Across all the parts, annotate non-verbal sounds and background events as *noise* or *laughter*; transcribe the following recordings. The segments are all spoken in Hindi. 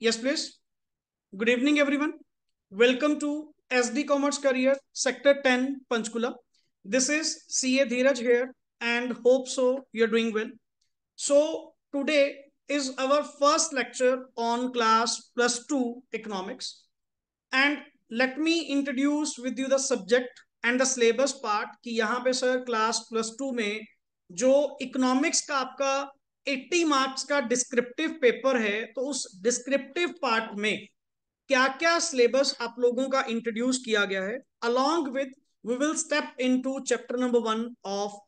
Yes, please. Good evening, everyone. Welcome to SD Commerce Career, Sector 10, Panchkula. This is CA Dheeraj here and hope so you're doing well. So today is our first lecture on class plus 2 economics. And let me introduce with you the subject and the syllabus part. कि यहाँ पे sir Class Plus टू में जो Economics का आपका 80 मार्क्स का डिस्क्रिप्टिव पेपर है तो उस डिस्क्रिप्टिव पार्ट में क्या क्या सिलेबस आप लोगों का इंट्रोड्यूस किया गया है along with we will step into chapter number one of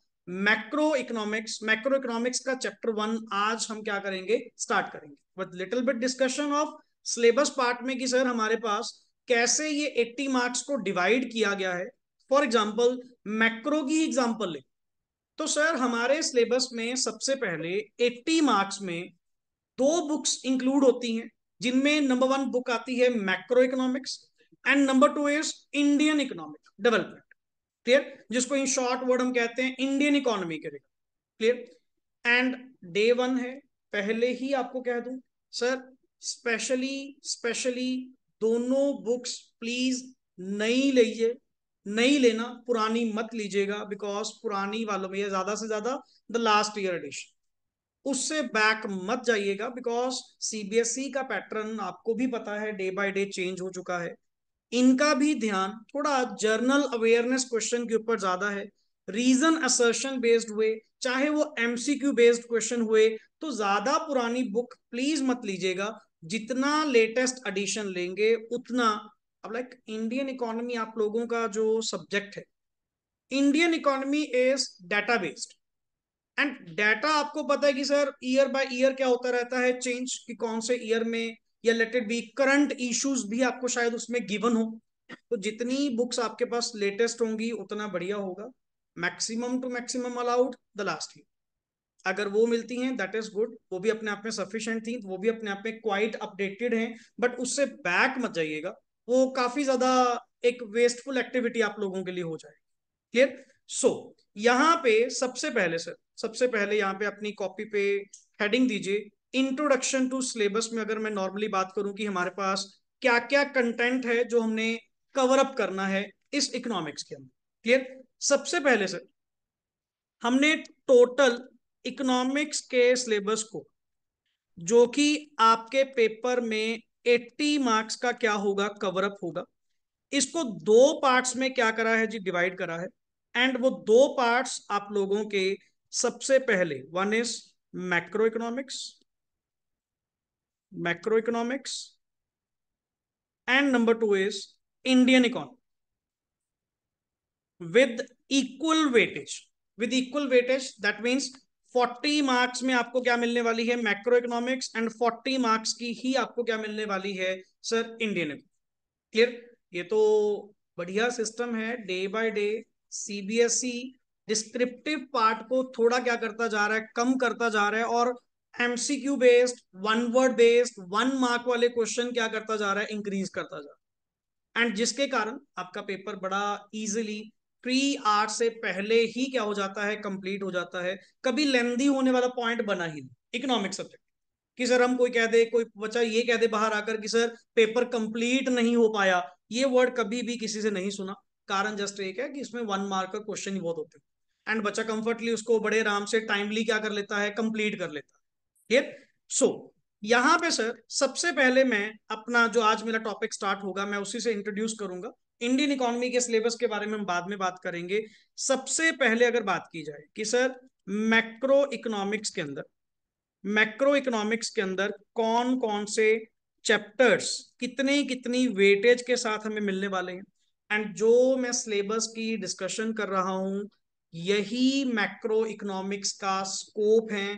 macro economics macro economics का चैप्टर वन आज हम क्या करेंगे स्टार्ट करेंगे with little bit discussion of syllabus part में कि सर हमारे पास कैसे ये 80 मार्क्स को डिवाइड किया गया है फॉर एग्जाम्पल मैक्रो की एग्जाम्पल लें तो सर हमारे सिलेबस में सबसे पहले 80 मार्क्स में दो बुक्स इंक्लूड होती हैं जिनमें नंबर वन बुक आती है macro economics and number two is Indian economic development clear जिसको इन शॉर्ट वर्ड हम कहते हैं इंडियन इकोनॉमी के क्लियर एंड डे वन है पहले ही आपको कह दू सर स्पेशली स्पेशली दोनों बुक्स प्लीज नहीं लीजिए नहीं लेना पुरानी मत लीजिएगा बिकॉज पुरानी वालों में ज्यादा से ज्यादा द लास्ट ईयर एडिशन उससे बैक मत जाइएगा बिकॉज सीबीएसई e का पैटर्न आपको भी पता है डे बाय डे चेंज हो चुका है इनका भी ध्यान थोड़ा जर्नल अवेयरनेस क्वेश्चन के ऊपर ज्यादा है रीजन असर्शन बेस्ड हुए चाहे वो एमसीक्यू बेस्ड क्वेश्चन हुए तो ज्यादा पुरानी बुक प्लीज मत लीजिएगा जितना लेटेस्ट एडिशन लेंगे उतना अब लाइक इंडियन इकोनॉमी आप लोगों का जो सब्जेक्ट है Indian economy is data based and data आपको पता है कि सर ईयर बाय ईयर क्या होता रहता है चेंज कि कौन से ईयर में या लेटेड बी करंट इश्यूज भी आपको शायद उसमें गिवन हो तो जितनी बुक्स आपके पास लेटेस्ट होंगी उतना बढ़िया होगा maximum to maximum allowed the last year अगर वो मिलती हैं दैट इज गुड वो भी अपने आप में सफिशियंट थी वो भी अपने आप में क्वाइट अपडेटेड हैं बट उससे बैक मत जाइएगा वो काफी ज्यादा एक वेस्टफुल एक्टिविटी आप लोगों के लिए हो जाएगी क्लियर सो so, यहाँ पे सबसे पहले सर सबसे पहले यहाँ पे अपनी कॉपी पे हेडिंग दीजिए इंट्रोडक्शन टू सिलेबस में अगर मैं नॉर्मली बात करूं कि हमारे पास क्या क्या कंटेंट है जो हमने कवर अप करना है इस इकोनॉमिक्स के अंदर क्लियर सबसे पहले सर हमने टोटल इकोनॉमिक्स के सिलेबस को जो कि आपके पेपर में 80 मार्क्स का क्या होगा कवर अप होगा इसको दो पार्ट्स में क्या करा है जी डिवाइड करा है एंड वो दो पार्ट्स आप लोगों के सबसे पहले one is macro economics macro economics and number two is Indian economy with equal weightage with equal weightage that means forty marks में आपको क्या मिलने वाली है macro economics and forty marks की ही आपको क्या मिलने वाली है सर इंडियन क्लियर ये तो बढ़िया सिस्टम है day by day CBSE descriptive part को थोड़ा क्या करता जा रहा है कम करता जा रहा है और MCQ based one word based one mark वाले क्वेश्चन क्या करता जा रहा है इंक्रीज करता जा रहा है एंड जिसके कारण आपका पेपर बड़ा इजिली प्री आर से पहले ही क्या हो जाता है कंप्लीट हो जाता है कभी लेंदी होने वाला पॉइंट बना ही नहीं इकोनॉमिक सब्जेक्ट कि सर हम कोई कह दे कोई बच्चा ये कह दे बाहर आकर कि सर पेपर कंप्लीट नहीं हो पाया ये वर्ड कभी भी किसी से नहीं सुना कारण जस्ट एक है कि इसमें वन मार्क का क्वेश्चन ही बहुत होते हैं एंड बच्चा कंफर्टली उसको बड़े आराम से टाइमली क्या कर लेता है कंप्लीट कर लेता है सो so, यहाँ पे सर सबसे पहले मैं अपना जो आज मेरा टॉपिक स्टार्ट होगा मैं उसी से इंट्रोड्यूस करूंगा इंडियन इकोनॉमी के सिलेबस के बारे में हम बाद में बात करेंगे सबसे पहले अगर बात की जाए कि सर मैक्रो इकोनॉमिक्स के अंदर मैक्रो इकोनॉमिक्स के अंदर कौन कौन से चैप्टर्स कितने कितनी वेटेज के साथ हमें मिलने वाले हैं एंड जो मैं सिलेबस की डिस्कशन कर रहा हूं यही मैक्रो इकोनॉमिक्स का स्कोप है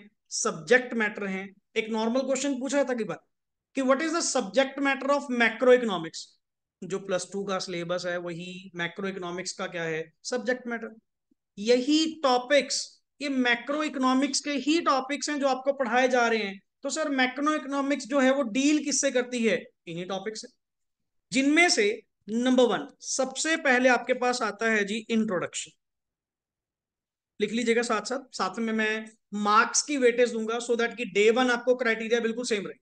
सब्जेक्ट मैटर है एक नॉर्मल क्वेश्चन पूछा था कि बार कि what is the subject matter of macro economics जो प्लस टू का सिलेबस है वही मैक्रो इकोनॉमिक्स का क्या है सब्जेक्ट मैटर यही टॉपिक्स ये मैक्रो इकोनॉमिक्स के ही टॉपिक्स हैं जो आपको पढ़ाए जा रहे हैं तो सर मैक्रो इकोनॉमिक्स जो है वो डील किससे करती है इन्हीं टॉपिक्स से जिनमें से नंबर वन सबसे पहले आपके पास आता है जी इंट्रोडक्शन लिख लीजिएगा साथ साथ साथ में मैं मार्क्स की वेटेज दूंगा सो so दैट कि डे वन आपको क्राइटेरिया बिल्कुल सेम रहे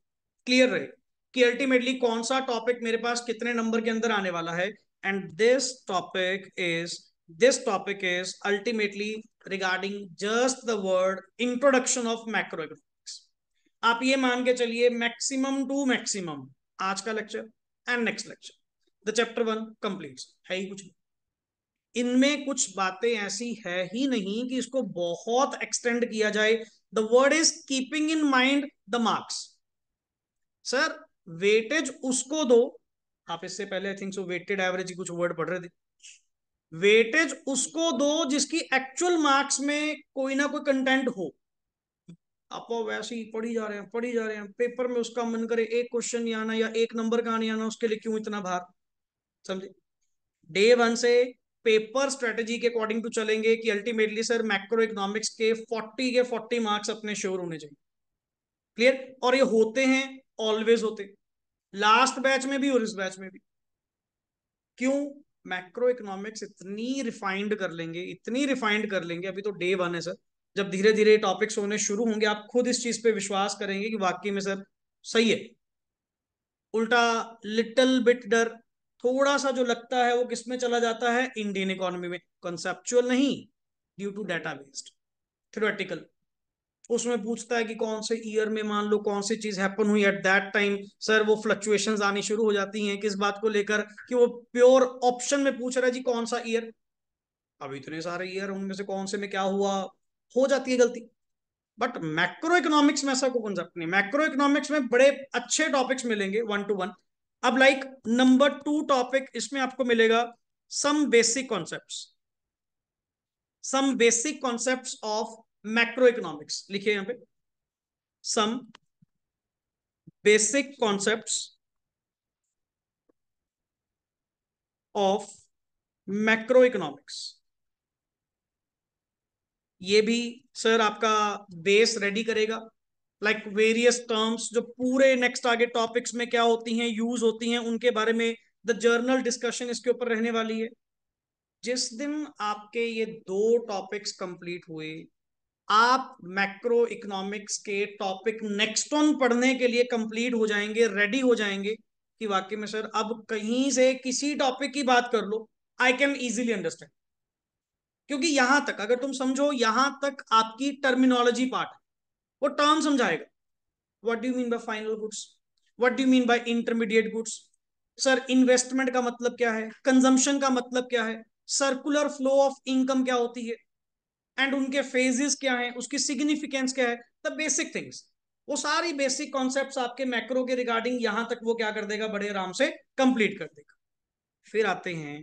क्लियर रहे कि अल्टीमेटली कौन सा टॉपिक मेरे पास कितने नंबर के अंदर आने वाला है and this topic is this topic is ultimately regarding just the word introduction of macro economics आप ये मान के चलिए मैक्सिमम टू मैक्सिमम आज का lecture and next lecture the chapter one complete है ही कुछ इनमें कुछ बातें ऐसी है ही नहीं कि इसको बहुत एक्सटेंड किया जाए the word is keeping in mind the marks sir weightage उसको दो आप इससे पहले I think so weighted average कुछ वर्ड पढ़ रहे थे वेटेज उसको दो जिसकी एक्चुअल मार्क्स में कोई ना कोई कंटेंट हो आप वैसे ही पढ़ी जा रहे हैं पढ़ी जा रहे हैं पेपर में उसका मन करे एक क्वेश्चन आना या एक नंबर का नहीं आना उसके लिए क्यों इतना भार समझे डे वन से पेपर स्ट्रेटेजी के अकॉर्डिंग टू चलेंगे कि अल्टीमेटली सर मैक्रो इकोनॉमिक्स के फोर्टी के फोर्टी मार्क्स अपने श्योर होने चाहिए क्लियर और ये होते हैं ऑलवेज होते हैं लास्ट बैच में भी और इस बैच में भी क्यों मैक्रो इकोनॉमिक्स इतनी रिफाइंड कर लेंगे इतनी रिफाइंड कर लेंगे अभी तो डे वन है सर जब धीरे धीरे टॉपिक्स होने शुरू होंगे आप खुद इस चीज पे विश्वास करेंगे कि वाकई में सर सही है उल्टा लिटिल बिट डर थोड़ा सा जो लगता है वो किसमें चला जाता है इंडियन इकोनॉमी में कॉन्सेप्चुअल नहीं due to data based theoretical उसमें पूछता है कि कौन से ईयर में मान लो कौन सी चीज हैपन हुई एट दैट टाइम सर वो फ्लक्चुएशंस आनी शुरू हो जाती हैं किस बात को लेकर कि वो प्योर ऑप्शन में पूछ रहा है जी कौन सा ईयर अब इतने सारे ईयर उनमें से कौन से में क्या हुआ हो जाती है गलती बट मैक्रो इकोनॉमिक्स में ऐसा कोई कॉन्सेप्ट नहीं मैक्रो इकोनॉमिक्स में बड़े अच्छे टॉपिक्स मिलेंगे वन टू वन अब लाइक नंबर टू टॉपिक इसमें आपको मिलेगा some basic concept some basic concept of macro economics लिखिए यहां पे some basic concepts of macro economics ये भी सर आपका बेस रेडी करेगा लाइक वेरियस टर्म्स जो पूरे नेक्स्ट आगे टॉपिक्स में क्या होती हैं यूज होती हैं उनके बारे में द जर्नल डिस्कशन इसके ऊपर रहने वाली है जिस दिन आपके ये दो टॉपिक्स कंप्लीट हुए आप मैक्रो इकोनॉमिक्स के टॉपिक नेक्स्ट ऑन पढ़ने के लिए कंप्लीट हो जाएंगे रेडी हो जाएंगे कि वाकई में सर अब कहीं से किसी टॉपिक की बात कर लो आई कैन इजीली अंडरस्टैंड क्योंकि यहां तक अगर तुम समझो यहां तक आपकी टर्मिनोलॉजी पार्ट है वो टर्म समझाएगा what do mean by final goods what do mean by intermediate goods sir investment का मतलब क्या है कंजम्पशन का मतलब क्या है सर्कुलर फ्लो ऑफ इनकम क्या होती है एंड उनके फेजेस क्या हैं उसकी सिग्निफिकेंस क्या है द बेसिक थिंग्स वो सारी बेसिक कॉन्सेप्ट आपके मैक्रो के रिगार्डिंग यहां तक वो क्या कर देगा बड़े आराम से कंप्लीट कर देगा फिर आते हैं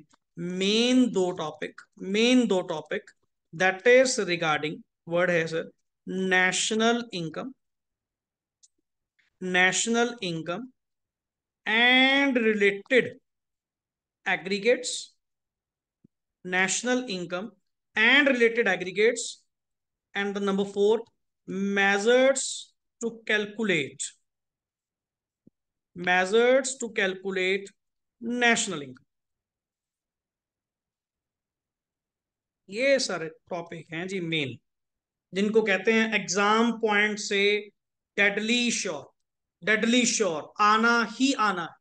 मेन दो टॉपिक मेन दो topic that is regarding word है sir national income national income and related aggregates नेशनल इनकम and related aggregates. And the number four, measures to calculate. Measures to calculate national income. ये सारे टॉपिक हैं जी मेन जिनको कहते हैं एग्जाम पॉइंट से डेडली श्योर डेडली श्योर आना ही आना है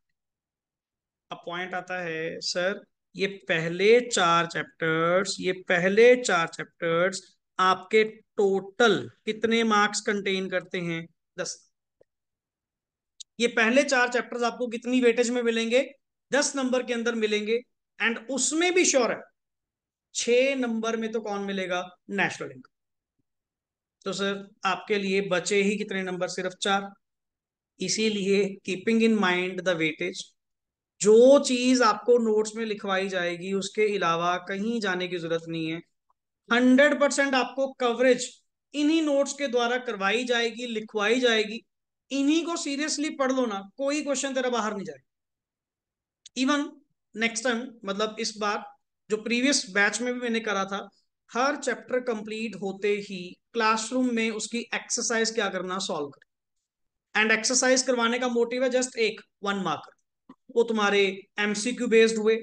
अब पॉइंट आता है सर ये पहले चार चैप्टर्स ये पहले चार चैप्टर्स आपके टोटल कितने मार्क्स कंटेन करते हैं दस ये पहले चार चैप्टर्स आपको कितनी वेटेज में मिलेंगे दस नंबर के अंदर मिलेंगे एंड उसमें भी श्योर है छ नंबर में तो कौन मिलेगा नेशनल इनकम तो सर आपके लिए बचे ही कितने नंबर सिर्फ चार इसीलिए keeping in mind the weightage जो चीज आपको नोट्स में लिखवाई जाएगी उसके अलावा कहीं जाने की जरूरत नहीं है हंड्रेड परसेंट आपको कवरेज इन्हीं नोट्स के द्वारा करवाई जाएगी लिखवाई जाएगी इन्हीं को सीरियसली पढ़ लो ना कोई क्वेश्चन तेरा बाहर नहीं जाएगा इवन नेक्स्ट टाइम मतलब इस बार जो प्रीवियस बैच में भी मैंने करा था हर चैप्टर कंप्लीट होते ही क्लासरूम में उसकी एक्सरसाइज क्या करना सॉल्व कर एंड एक्सरसाइज करवाने का मोटिव है जस्ट एक वन मार्क वो तुम्हारे एमसीक्यू बेस्ड हुए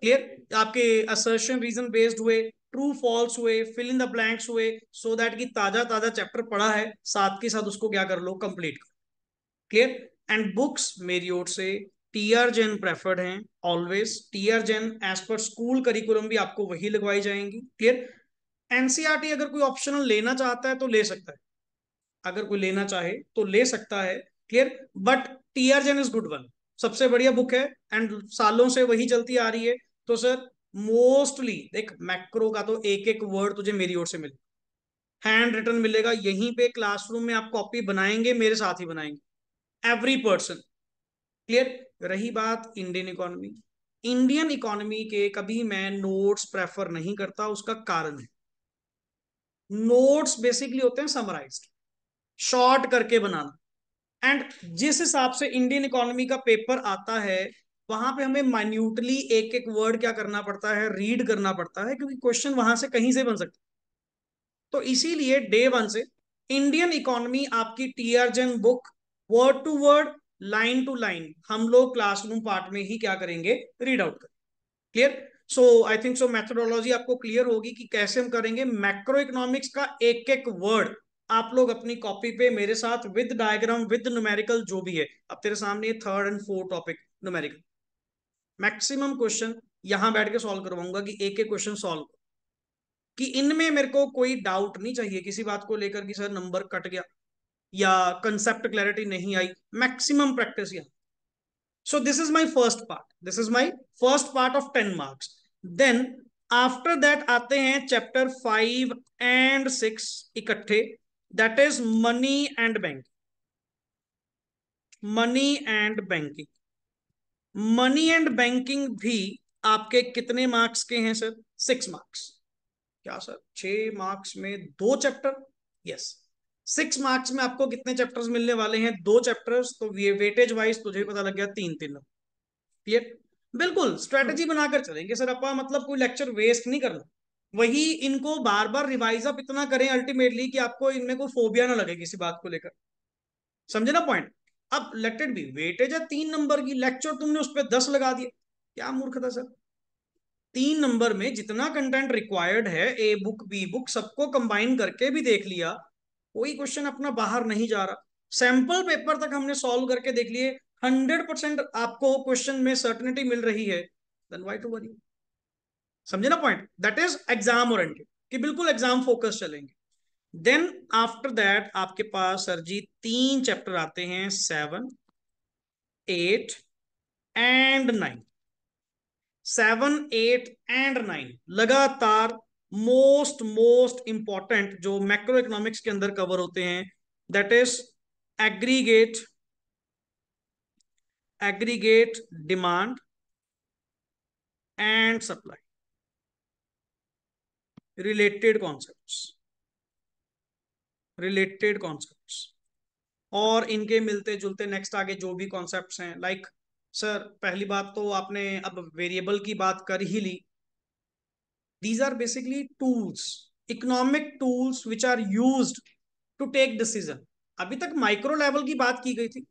क्लियर आपके असर्शन रीजन बेस्ड हुए ट्रू फॉल्स हुए फिल इन द ब्लैंक्स हुए सो दैट की ताजा ताजा चैप्टर पढ़ा है साथ के साथ उसको क्या कर लो कंप्लीट करो क्लियर एंड बुक्स मेरी ओर से टीआर जेन प्रेफर्ड हैं always TR Jain as per school curriculum भी आपको वही लगवाई जाएंगी क्लियर एनसीआरटी e अगर कोई ऑप्शनल लेना चाहता है तो ले सकता है अगर कोई लेना चाहे तो ले सकता है clear but TR Jain is good one सबसे बढ़िया बुक है एंड सालों से वही चलती आ रही है तो सर मोस्टली देख मैक्रो का तो एक एक वर्ड तुझे मेरी ओर से मिले हैंड रिटर्न मिलेगा यहीं पे क्लासरूम में आप कॉपी बनाएंगे मेरे साथ ही बनाएंगे एवरी पर्सन क्लियर रही बात इंडियन इकोनॉमी इंडियन इकोनॉमी के कभी मैं नोट्स प्रेफर नहीं करता उसका कारण है नोट्स बेसिकली होते हैं समराइज्ड शॉर्ट करके बनाना एंड जिस हिसाब से इंडियन इकोनॉमी का पेपर आता है वहां पे हमें माइन्यूटली एक एक वर्ड क्या करना पड़ता है रीड करना पड़ता है क्योंकि क्वेश्चन वहां से कहीं से बन सकता तो इसीलिए डे वन से इंडियन इकोनॉमी आपकी टीआरजन book word to word line to line हम लोग क्लासरूम पार्ट में ही क्या करेंगे रीड आउट करें clear so I think so methodology आपको क्लियर होगी कि कैसे हम करेंगे मैक्रो इकोनॉमिक्स का एक एक वर्ड आप लोग अपनी कॉपी पे मेरे साथ विद डायग्राम विद न्यूमेरिकल जो भी है अब तेरे सामने third and fourth topic numerical maximum question यहां बैठ के सॉल्व करवाऊंगा कि एक एक क्वेश्चन सॉल्व कि इनमें मेरे को कोई डाउट नहीं चाहिए किसी बात को लेकर कि सर नंबर कट गया या कंसेप्ट क्लैरिटी नहीं आई मैक्सिमम प्रैक्टिस यहां so this is my first part this is my first part of ten marks then after that आते हैं चैप्टर फाइव एंड सिक्स इकट्ठे that is money and bank money and banking money and banking भी आपके कितने मार्क्स के हैं सर सिक्स मार्क्स क्या सर छ मार्क्स में दो चैप्टर यस सिक्स मार्क्स में आपको कितने चैप्टर्स मिलने वाले हैं दो चैप्टर्स तो वेटेज वाइज तुझे पता लग गया तीन तीन क्लियर बिल्कुल स्ट्रेटेजी बनाकर चलेंगे सर अपा मतलब कोई लेक्चर वेस्ट नहीं करना वही इनको बार बार रिवाइज अप इतना करें अल्टीमेटली कि आपको इनमें कोई फोबिया ना लगे किसी बात को लेकर समझे ना पॉइंट अब लेटेड भी वेटेज है तीन नंबर की लेक्चर तुमने उस पर दस लगा दिया क्या मूर्खता सर तीन नंबर में जितना कंटेंट रिक्वायर्ड है ए बुक बी बुक सबको कंबाइन करके भी देख लिया कोई क्वेश्चन अपना बाहर नहीं जा रहा सैंपल पेपर तक हमने सॉल्व करके देख लिए हंड्रेड परसेंट आपको क्वेश्चन में सर्टनिटी मिल रही है देन व्हाई टू वरी समझे ना point that is exam oriented कि बिल्कुल एग्जाम फोकस चलेंगे देन आफ्टर दैट आपके पास सर जी तीन चैप्टर आते हैं seven eight and nine seven eight and nine लगातार मोस्ट मोस्ट इंपॉर्टेंट जो मैक्रो इकोनॉमिक्स के अंदर कवर होते हैं that is aggregate aggregate demand and supply related concept related concept और इनके मिलते जुलते नेक्स्ट आगे जो भी कॉन्सेप्ट हैं लाइक सर पहली बात तो आपने अब वेरिएबल की बात कर ही ली these are basically tools economic tools which are use to take decision अभी तक माइक्रो लेवल की बात की गई थी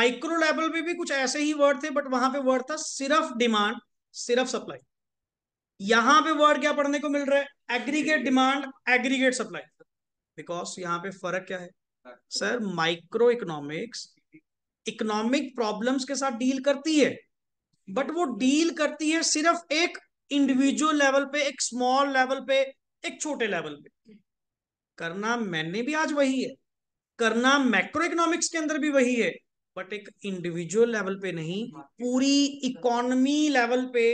माइक्रो लेवल पे भी कुछ ऐसे ही वर्ड थे बट वहां पे वर्ड था सिर्फ डिमांड सिर्फ सप्लाई यहां पे वर्ड क्या पढ़ने को मिल रहा है aggregate demand aggregate supply because यहाँ पे फर्क क्या है sir micro economics economic problems के साथ डील करती है बट वो डील करती है सिर्फ एक इंडिविजुअल लेवल पे एक स्मॉल लेवल पे एक छोटे लेवल पे करना मैंने भी आज वही है करना मैक्रो इकोनॉमिक्स के अंदर भी वही है बट एक इंडिविजुअल लेवल पे नहीं पूरी इकोनॉमी लेवल पे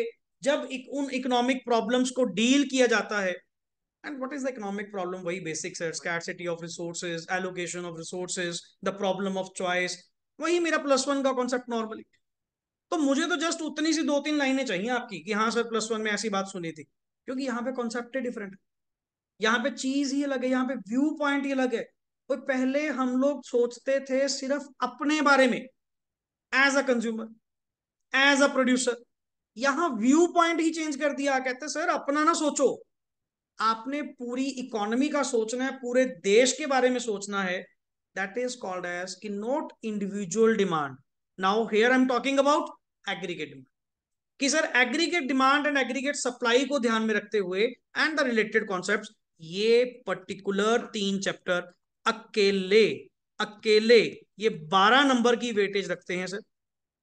जब एक, उन इकोनॉमिक प्रॉब्लम्स को डील किया जाता है and what is the economic problem वही बेसिक्स है scarcity of resources allocation of resources the problem of choice वही मेरा प्लस वन का कॉन्सेप्ट नॉर्मली तो मुझे तो जस्ट उतनी सी दो तीन लाइनें चाहिए आपकी कि हाँ सर प्लस वन में ऐसी बात सुनी थी क्योंकि यहाँ पे कॉन्सेप्ट डिफरेंट है यहाँ पे चीज ही अलग है यहाँ पे व्यू पॉइंट ही अलग है और पहले हम लोग सोचते थे सिर्फ अपने बारे में as a consumer as a producer यहां व्यू पॉइंट ही चेंज कर दिया कहते सर अपना ना सोचो आपने पूरी इकोनॉमी का सोचना है पूरे देश के बारे में सोचना है दैट इज कॉल्ड एज कि not individual demand now here I am talking about aggregate कि sir aggregate demand and aggregate supply को ध्यान में रखते हुए एंड द रिलेटेड कॉन्सेप्ट ये पर्टिकुलर तीन चैप्टर अकेले अकेले ये बारह नंबर की वेटेज रखते हैं सर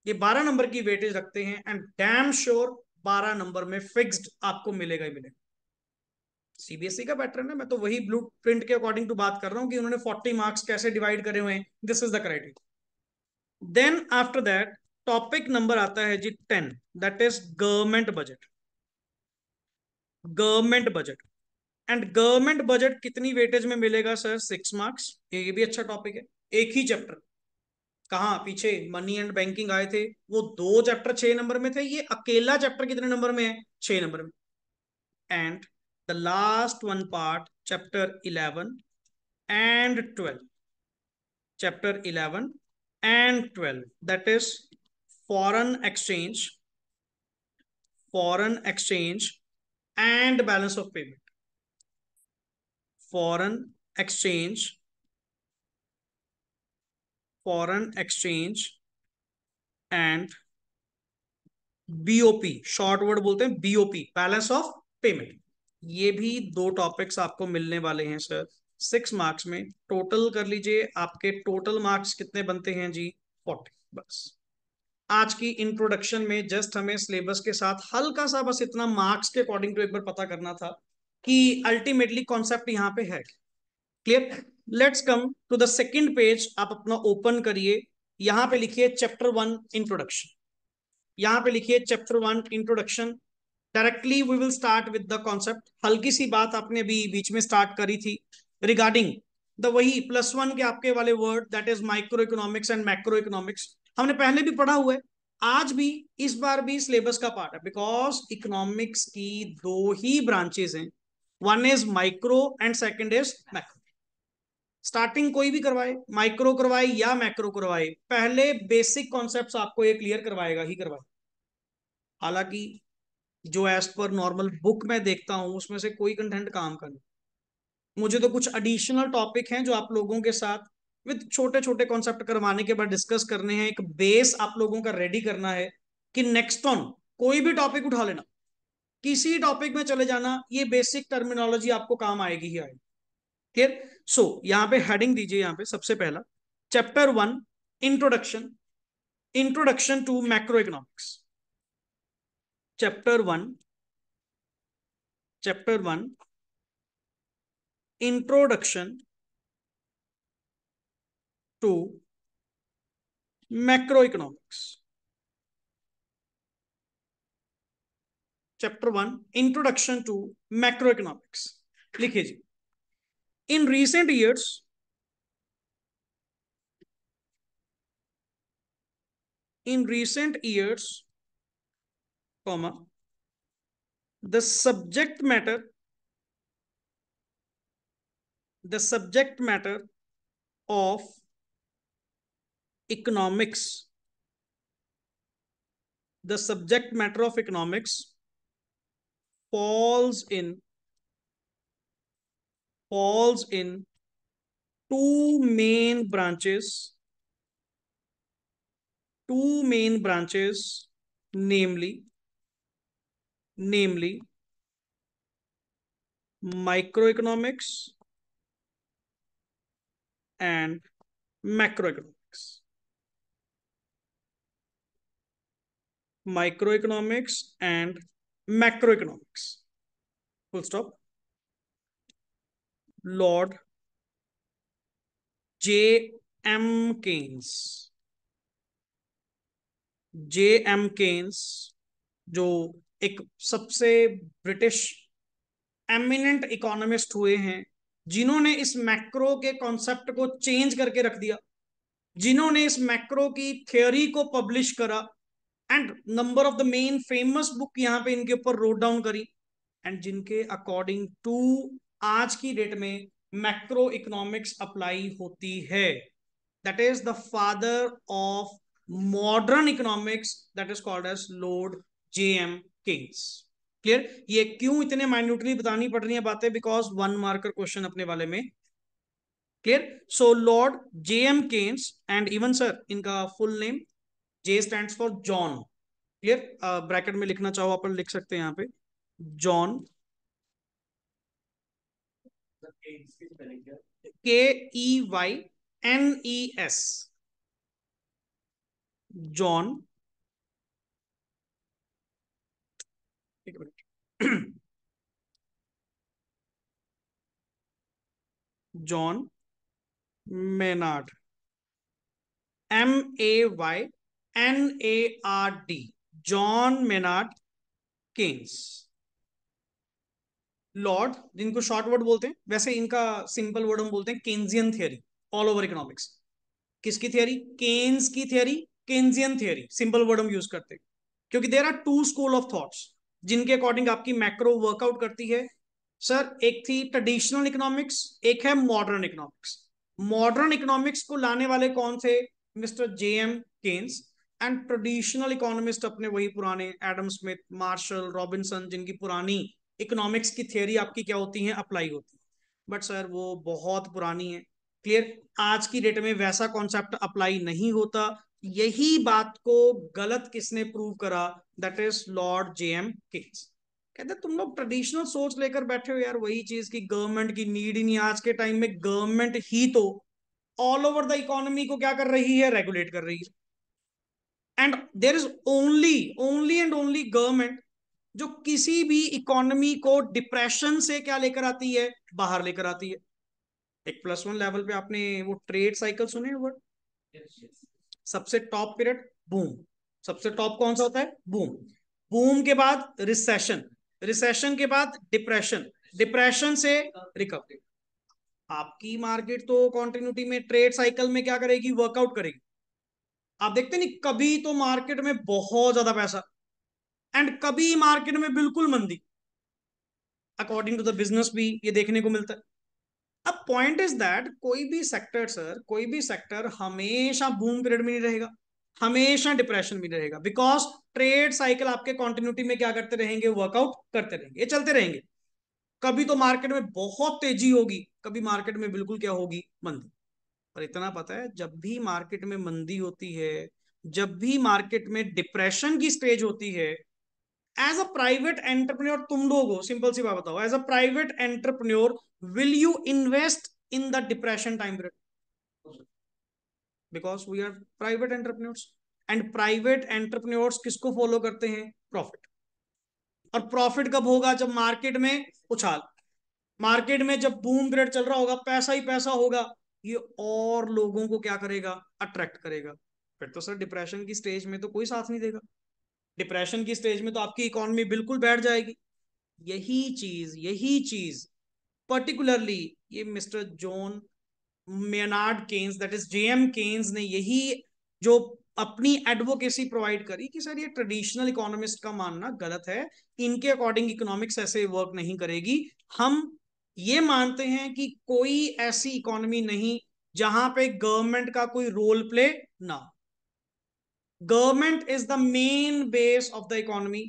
ये बारह नंबर की वेटेज रखते हैं एंड डैम श्योर बारह नंबर में फिक्स्ड आपको मिलेगा ही मिलेगा सीबीएसई e का पैटर्न है मैं तो वही ब्लू प्रिंट के अकॉर्डिंग टू बात कर रहा हूँ कि उन्होंने फोर्टी मार्क्स कैसे डिवाइड करे हुए हैं this is the criteria then after that topic number आता है जी ten that is government budget government budget and government budget कितनी वेटेज में मिलेगा सर सिक्स मार्क्स ये भी अच्छा टॉपिक है एक ही चैप्टर कहा पीछे मनी एंड बैंकिंग आए थे वो दो चैप्टर छह नंबर में थे ये अकेला चैप्टर कितने नंबर में है छह नंबर में and the last one part chapter eleven and twelve chapter eleven and twelve that is foreign exchange foreign exchange and balance of payment foreign exchange foreign exchange and BOP short word बोलते हैं बीओपी बैलेंस ऑफ पेमेंट ये भी दो टॉपिक्स आपको मिलने वाले हैं सर सिक्स मार्क्स में टोटल कर लीजिए आपके टोटल मार्क्स कितने बनते हैं जी फोर्टी बस आज की इंट्रोडक्शन में जस्ट हमें सिलेबस के साथ हल्का सा बस इतना मार्क्स के अकॉर्डिंग टू एक बार पता करना था कि अल्टीमेटली कॉन्सेप्ट यहाँ पे है clear let's come to the second page आप अपना ओपन करिए यहां पे लिखिए चैप्टर वन इंट्रोडक्शन यहां पे लिखिए chapter one introduction directly we will start with the concept हल्की सी बात आपने अभी बीच में स्टार्ट करी थी रिगार्डिंग द वही प्लस वन के आपके वाले word that is micro economics and macro economics हमने पहले भी पढ़ा हुआ है आज भी इस बार भी सिलेबस का पार्ट है बिकॉज इकोनॉमिक्स की दो ही ब्रांचेस हैं one is micro and second is macro starting कोई भी करवाए माइक्रो करवाए या मैक्रो करवाए पहले बेसिक कॉन्सेप्ट आपको ये क्लियर करवाएगा ही करवाए हालांकि जो एज पर नॉर्मल बुक मैं देखता हूं उसमें से कोई कंटेंट काम का नहीं मुझे तो कुछ एडिशनल टॉपिक हैं जो आप लोगों के साथ विद छोटे छोटे कॉन्सेप्ट करवाने के बाद डिस्कस करने हैं एक बेस आप लोगों का रेडी करना है कि नेक्स्ट ऑन कोई भी टॉपिक उठा लेना किसी टॉपिक में चले जाना ये बेसिक टर्मिनोलॉजी आपको काम आएगी ही आएगी क्लियर सो यहाँ पे हेडिंग दीजिए यहाँ पे सबसे पहला chapter one introduction introduction to macro economics chapter one chapter one introduction to macro economics chapter one introduction to macro economics लिखिए जी in recent years, in recent years, comma, the subject matter, the subject matter of economics, the subject matter of economics falls in falls in two main branches, two main branches, namely, namely microeconomics and macroeconomics. Microeconomics and macroeconomics. Full stop. Lord J M Keynes J M Keynes जो एक सबसे ब्रिटिश एमिनेंट इकोनॉमिस्ट हुए हैं जिन्होंने इस मैक्रो के कॉन्सेप्ट को चेंज करके रख दिया जिन्होंने इस मैक्रो की थियोरी को पब्लिश करा and number of the main famous book यहां पे इनके ऊपर रोट डाउन करी एंड जिनके अकॉर्डिंग टू आज की डेट में मैक्रो इकोनॉमिक्स अप्लाई होती है that is the father of modern economics that is called as lord J M Keynes clear ये क्यों इतने माइन्यूटली बतानी पड़ रही है बातें बिकॉज वन मार्कर क्वेश्चन अपने वाले में clear so lord J M Keynes and even sir इनका full name J stand for John clear bracket में लिखना चाहो आप लिख सकते हैं यहां पे John K E Y N E S John एक minute John Maynard M A Y N A R D John Maynard Keynes lord जिनको शॉर्ट वर्ड बोलते हैं वैसे इनका सिंपल वर्ड हम बोलते हैं Keynesian theory all over economics किसकी थियरी केन्स की theory Keynesian theory simple word हम यूज करते हैं क्योंकि there are two school of thoughts जिनके अकॉर्डिंग आपकी मैक्रो वर्कआउट करती है सर एक थी ट्रेडिशनल इकोनॉमिक्स एक है मॉडर्न इकोनॉमिक्स मॉडर्न इकोनॉमिक्स को लाने वाले कौन थे mister J M Keynes and traditional economist अपने वही पुराने एडम स्मिथ मार्शल रॉबिन्सन जिनकी पुरानी इकोनॉमिक्स की थ्योरी आपकी क्या होती है अप्लाई होती है बट सर वो बहुत पुरानी है क्लियर आज की डेट में वैसा कॉन्सेप्ट अप्लाई नहीं होता यही बात को गलत किसने प्रूव करा that is lord J M Keynes कहते तुम लोग ट्रेडिशनल सोच लेकर बैठे हो यार वही चीज की गवर्नमेंट की नीड ही नहीं आज के टाइम में गवर्नमेंट ही तो ऑल ओवर द इकोनॉमी को क्या कर रही है रेगुलेट कर रही है and there is only only and only government जो किसी भी इकोनॉमी को डिप्रेशन से क्या लेकर आती है बाहर लेकर आती है एक प्लस वन लेवल पे आपने वो ट्रेड साइकिल सुने वर्ड yes, yes. सबसे टॉप पीरियड बूम सबसे टॉप कौन सा होता है बूम बूम के बाद रिसेशन रिसेशन के बाद डिप्रेशन डिप्रेशन से रिकवरी आपकी मार्केट तो कॉन्टिन्यूटी में ट्रेड साइकिल में क्या करेगी वर्कआउट करेगी आप देखते नहीं कभी तो मार्केट में बहुत ज्यादा पैसा एंड कभी मार्केट में बिल्कुल मंदी अकॉर्डिंग टू द बिजनेस भी ये देखने को मिलता है अब पॉइंट इज दैट कोई भी सेक्टर सर कोई भी सेक्टर हमेशा बूम पीरियड में नहीं रहेगा हमेशा डिप्रेशन में रहेगा बिकॉज ट्रेड साइकिल आपके कॉन्टिन्यूटी में क्या करते रहेंगे वर्कआउट करते रहेंगे ये चलते रहेंगे कभी तो मार्केट में बहुत तेजी होगी कभी मार्केट में बिल्कुल क्या होगी मंदी पर इतना पता है जब भी मार्केट में मंदी होती है जब भी मार्केट में डिप्रेशन की स्टेज होती है एज अ प्राइवेट एंटरप्रन्योर तुम लोग हो सिंपल सी बात बताओ as a private entrepreneur will you invest in the depression time period because we are private entrepreneurs and private entrepreneurs किसको फॉलो करते हैं प्रॉफिट और प्रॉफिट कब होगा जब मार्केट में उछाल मार्केट में जब बूम पीरियड चल रहा होगा पैसा ही पैसा होगा ये और लोगों को क्या करेगा अट्रैक्ट करेगा फिर तो सर डिप्रेशन की स्टेज में तो कोई साथ नहीं देगा डिप्रेशन की स्टेज में तो आपकी इकोनॉमी बिल्कुल बैठ जाएगी यही चीज यही चीज पर्टिकुलरली ये mister John Maynard Keynes that is JM Keynes ने यही जो अपनी एडवोकेसी प्रोवाइड करी कि सर ये ट्रेडिशनल इकोनॉमिस्ट का मानना गलत है इनके अकॉर्डिंग इकोनॉमिक्स ऐसे वर्क नहीं करेगी हम ये मानते हैं कि कोई ऐसी इकोनॉमी नहीं जहां पे गवर्नमेंट का कोई रोल प्ले ना government is the main base of the economy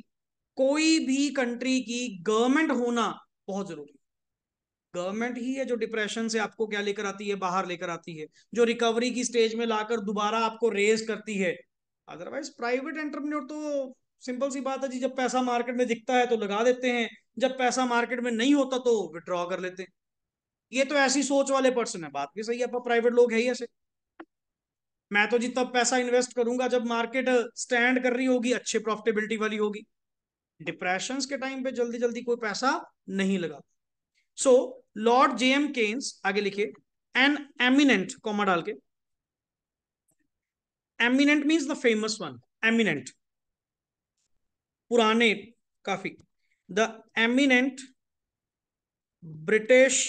कोई भी कंट्री की गवर्नमेंट होना बहुत जरूरी है गवर्नमेंट ही है जो डिप्रेशन से आपको क्या लेकर आती है बाहर लेकर आती है जो रिकवरी की स्टेज में लाकर दोबारा आपको रेज करती है अदरवाइज प्राइवेट एंटरप्रेन्योर तो सिंपल सी बात है जी जब पैसा मार्केट में दिखता है तो लगा देते हैं जब पैसा मार्केट में नहीं होता तो विड्रॉ कर लेते हैं ये तो ऐसी सोच वाले पर्सन है बात भी सही है प्राइवेट लोग है ही ऐसे मैं तो जी तब पैसा इन्वेस्ट करूंगा जब मार्केट स्टैंड कर रही होगी अच्छे प्रॉफिटेबिलिटी वाली होगी डिप्रेशन के टाइम पे जल्दी जल्दी कोई पैसा नहीं लगा so lord J M Keynes आगे लिखिए एन एमिनेंट कॉमा डाल के eminent means the famous one eminent पुराने काफी the eminent British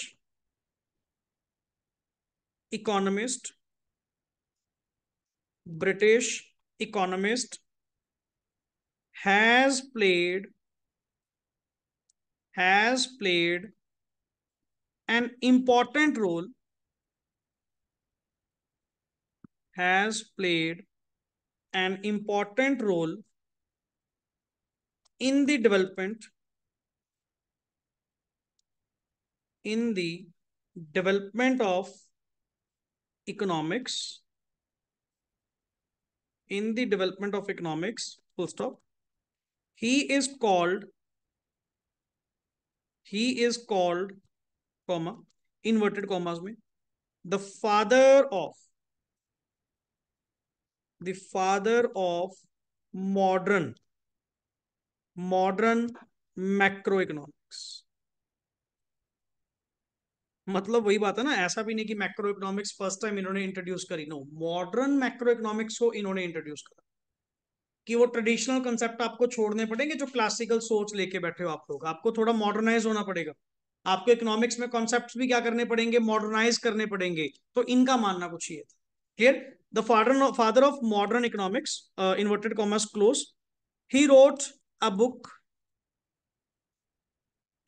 economist British economist, has played has played an important role has played an important role in the development in the development of economics in the development of economics, full stop. He is called, he is called, comma, inverted commas, mein, the father of, the father of modern, modern macroeconomics. मतलब वही बात है ना ऐसा भी नहीं कि मैक्रो इकोनॉमिक्स फर्स्ट टाइम इन्होंने इंट्रोड्यूस करी नो मॉडर्न मैक्रो इकोनॉमिक्स को इन्होंने इंट्रोड्यूस करा कि वो ट्रेडिशनल कंसेप्ट आपको छोड़ने पड़ेंगे जो क्लासिकल सोच लेके बैठे हो आप लोग आपको थोड़ा मॉडर्नाइज होना पड़ेगा आपको इकोनॉमिक्स में कॉन्सेप्ट भी क्या करने पड़ेंगे मॉडर्नाइज करने पड़ेंगे तो इनका मानना कुछ ये था clear the father father of modern economics inverted commas close ही रोट अ बुक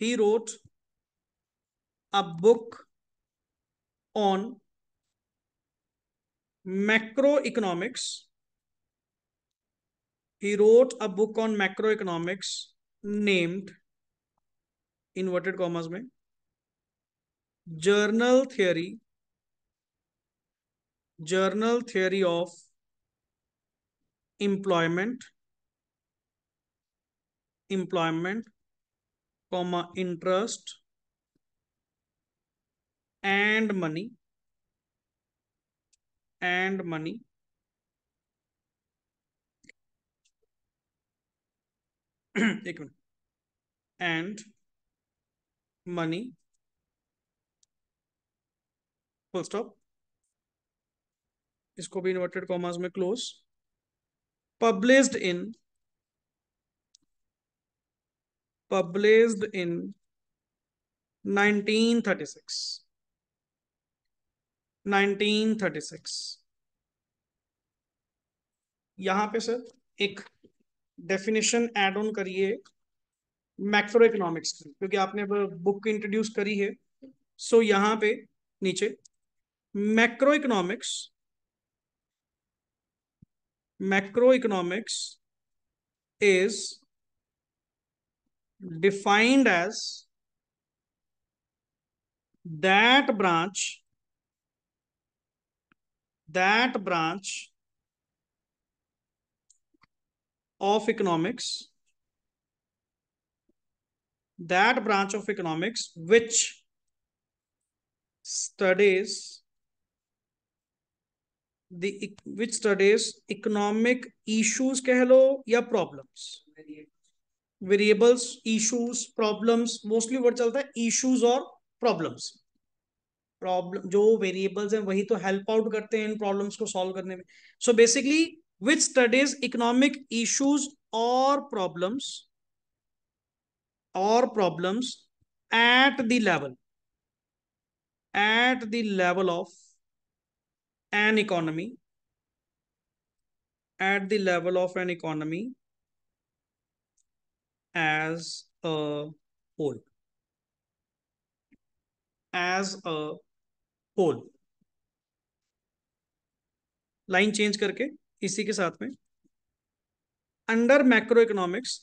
ही wrote a book on macroeconomics. He wrote a book on macroeconomics named inverted commas mein journal theory journal theory of employment employment comma interest and money and money एक minute and money full stop इसको भी इन्वर्टेड कॉमर्स में close published in published in 1936 1936 यहां पे सर एक डेफिनेशन एड ऑन करिए मैक्रो इकोनॉमिक्स की क्योंकि आपने बुक इंट्रोड्यूस करी है सो so, यहां पे नीचे macro economics macro economics is defined as that branch that branch of economics that branch of economics which studies the which studies economic issues कह लो या problems variables issues problems mostly word chalta hai issues or problems problem जो वेरिएबल्स हैं वही तो हेल्प आउट करते हैं इन प्रॉब्लम्स को सॉल्व करने में so basically which studies economic issues और प्रॉब्लम्स और problems at the level at the level of an economy at the level of an economy as a whole as a whole line change करके इसी के साथ में under macro economics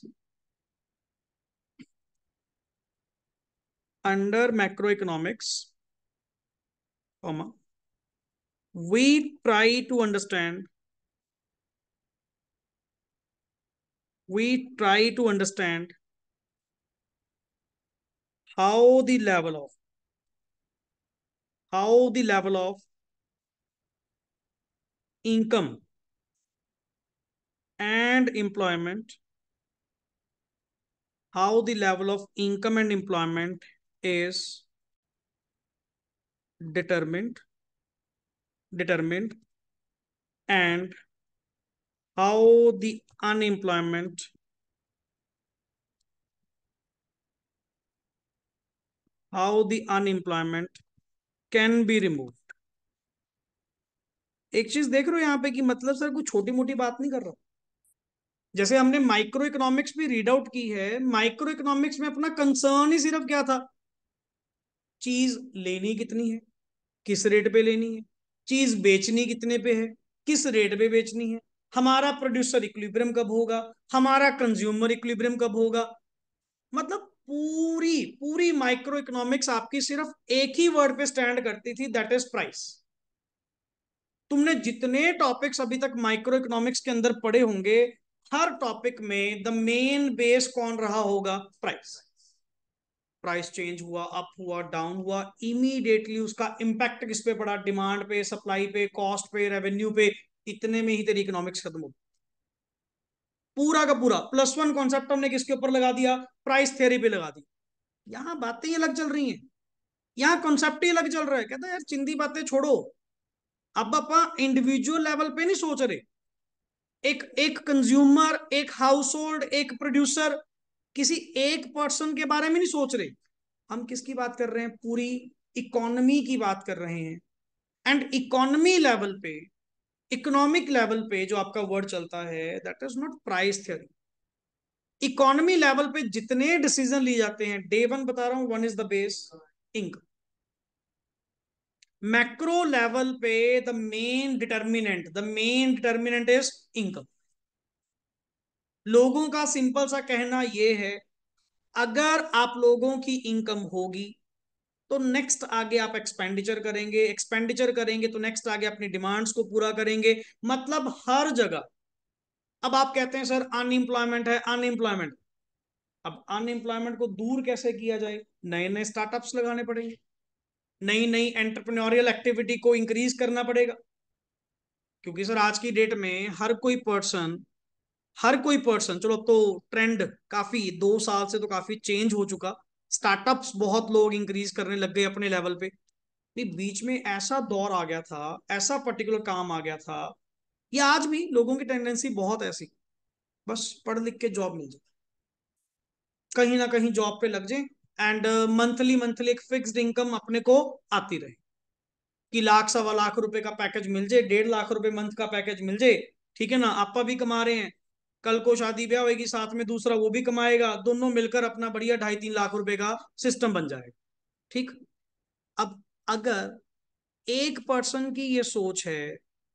under macro economics comma we try to understand we try to understand how the level of how the level of income and employment, how the level of income and employment is determined, determined, and how the unemployment how the unemployment can be remove एक चीज देख रहे हो यहाँ पे कि मतलब सर कुछ छोटी मोटी बात नहीं कर रहा जैसे हमने माइक्रो इकोनॉमिक्स भी रीड आउट की है माइक्रो इकोनॉमिक्स में अपना कंसर्न ही सिर्फ क्या था चीज लेनी कितनी है किस रेट पे लेनी है चीज बेचनी कितने पे है किस रेट पे बेचनी है हमारा प्रोड्यूसर इक्विलिब्रियम कब होगा हमारा कंज्यूमर इक्विलिब्रियम कब होगा मतलब पूरी पूरी माइक्रो इकोनॉमिक्स आपकी सिर्फ एक ही वर्ड पे स्टैंड करती थी दैट इज प्राइस तुमने जितने टॉपिक्स अभी तक माइक्रो इकोनॉमिक्स के अंदर पढ़े होंगे हर टॉपिक में द मेन बेस कौन रहा होगा प्राइस प्राइस चेंज हुआ अप हुआ डाउन हुआ इमीडिएटली उसका इंपैक्ट किस पे पड़ा डिमांड पे सप्लाई पे कॉस्ट पे रेवेन्यू पे इतने में ही तेरी इकोनॉमिक्स खत्म होगी पूरा का पूरा प्लस वन कॉन्सेप्ट हमने किसके ऊपर लगा दिया प्राइस थ्योरी पे लगा दी यहाँ बातें अलग चल रही हैं यहाँ कॉन्सेप्ट ही अलग चल रहा है कहता यार चिंदी बातें छोड़ो अब आप इंडिविजुअल लेवल पे नहीं सोच रहे एक एक कंज्यूमर एक हाउस होल्ड एक प्रोड्यूसर किसी एक पर्सन के बारे में नहीं सोच रहे हम किसकी बात कर रहे हैं पूरी इकोनॉमी की बात कर रहे हैं एंड इकोनॉमी लेवल पे इकोनॉमिक लेवल पे जो आपका वर्ड चलता है that is not price theory economy level पे जितने डिसीजन लिए जाते हैं डे वन बता रहा हूं one is the base income macro level पे the main determinant the main determinant is income लोगों का सिंपल सा कहना यह है अगर आप लोगों की इनकम होगी तो नेक्स्ट आगे आप एक्सपेंडिचर करेंगे एक्सपेंडिचर करेंगे तो नेक्स्ट आगे अपनी डिमांड्स को पूरा करेंगे मतलब हर जगह अब आप कहते हैं सर अनएम्प्लॉयमेंट है अनएम्प्लॉयमेंट अब अनएम्प्लॉयमेंट को दूर कैसे किया जाए नए नए स्टार्टअप्स लगाने पड़ेंगे नई नई एंटरप्रेन्योरियल एक्टिविटी को इंक्रीज करना पड़ेगा क्योंकि सर आज की डेट में हर कोई पर्सन हर कोई पर्सन चलो तो ट्रेंड काफी दो साल से तो काफी चेंज हो चुका स्टार्टअप्स बहुत लोग इंक्रीज करने लग गए अपने लेवल पे बीच में ऐसा दौर आ गया था ऐसा पर्टिकुलर काम आ गया था ये आज भी लोगों की टेंडेंसी बहुत ऐसी बस पढ़ लिख के जॉब मिल जाए कहीं ना कहीं जॉब पे लग जाए एंड मंथली मंथली एक फिक्स्ड इनकम अपने को आती रहे कि लाख सवा लाख रुपए का पैकेज मिल जाए डेढ़ लाख रुपए मंथ का पैकेज मिल जाए ठीक है ना आपा भी कमा रहे हैं कल को शादी ब्याह होगी साथ में दूसरा वो भी कमाएगा दोनों मिलकर अपना बढ़िया ढाई तीन लाख रुपए का सिस्टम बन जाएगा ठीक अब अगर एक पर्सन की ये सोच है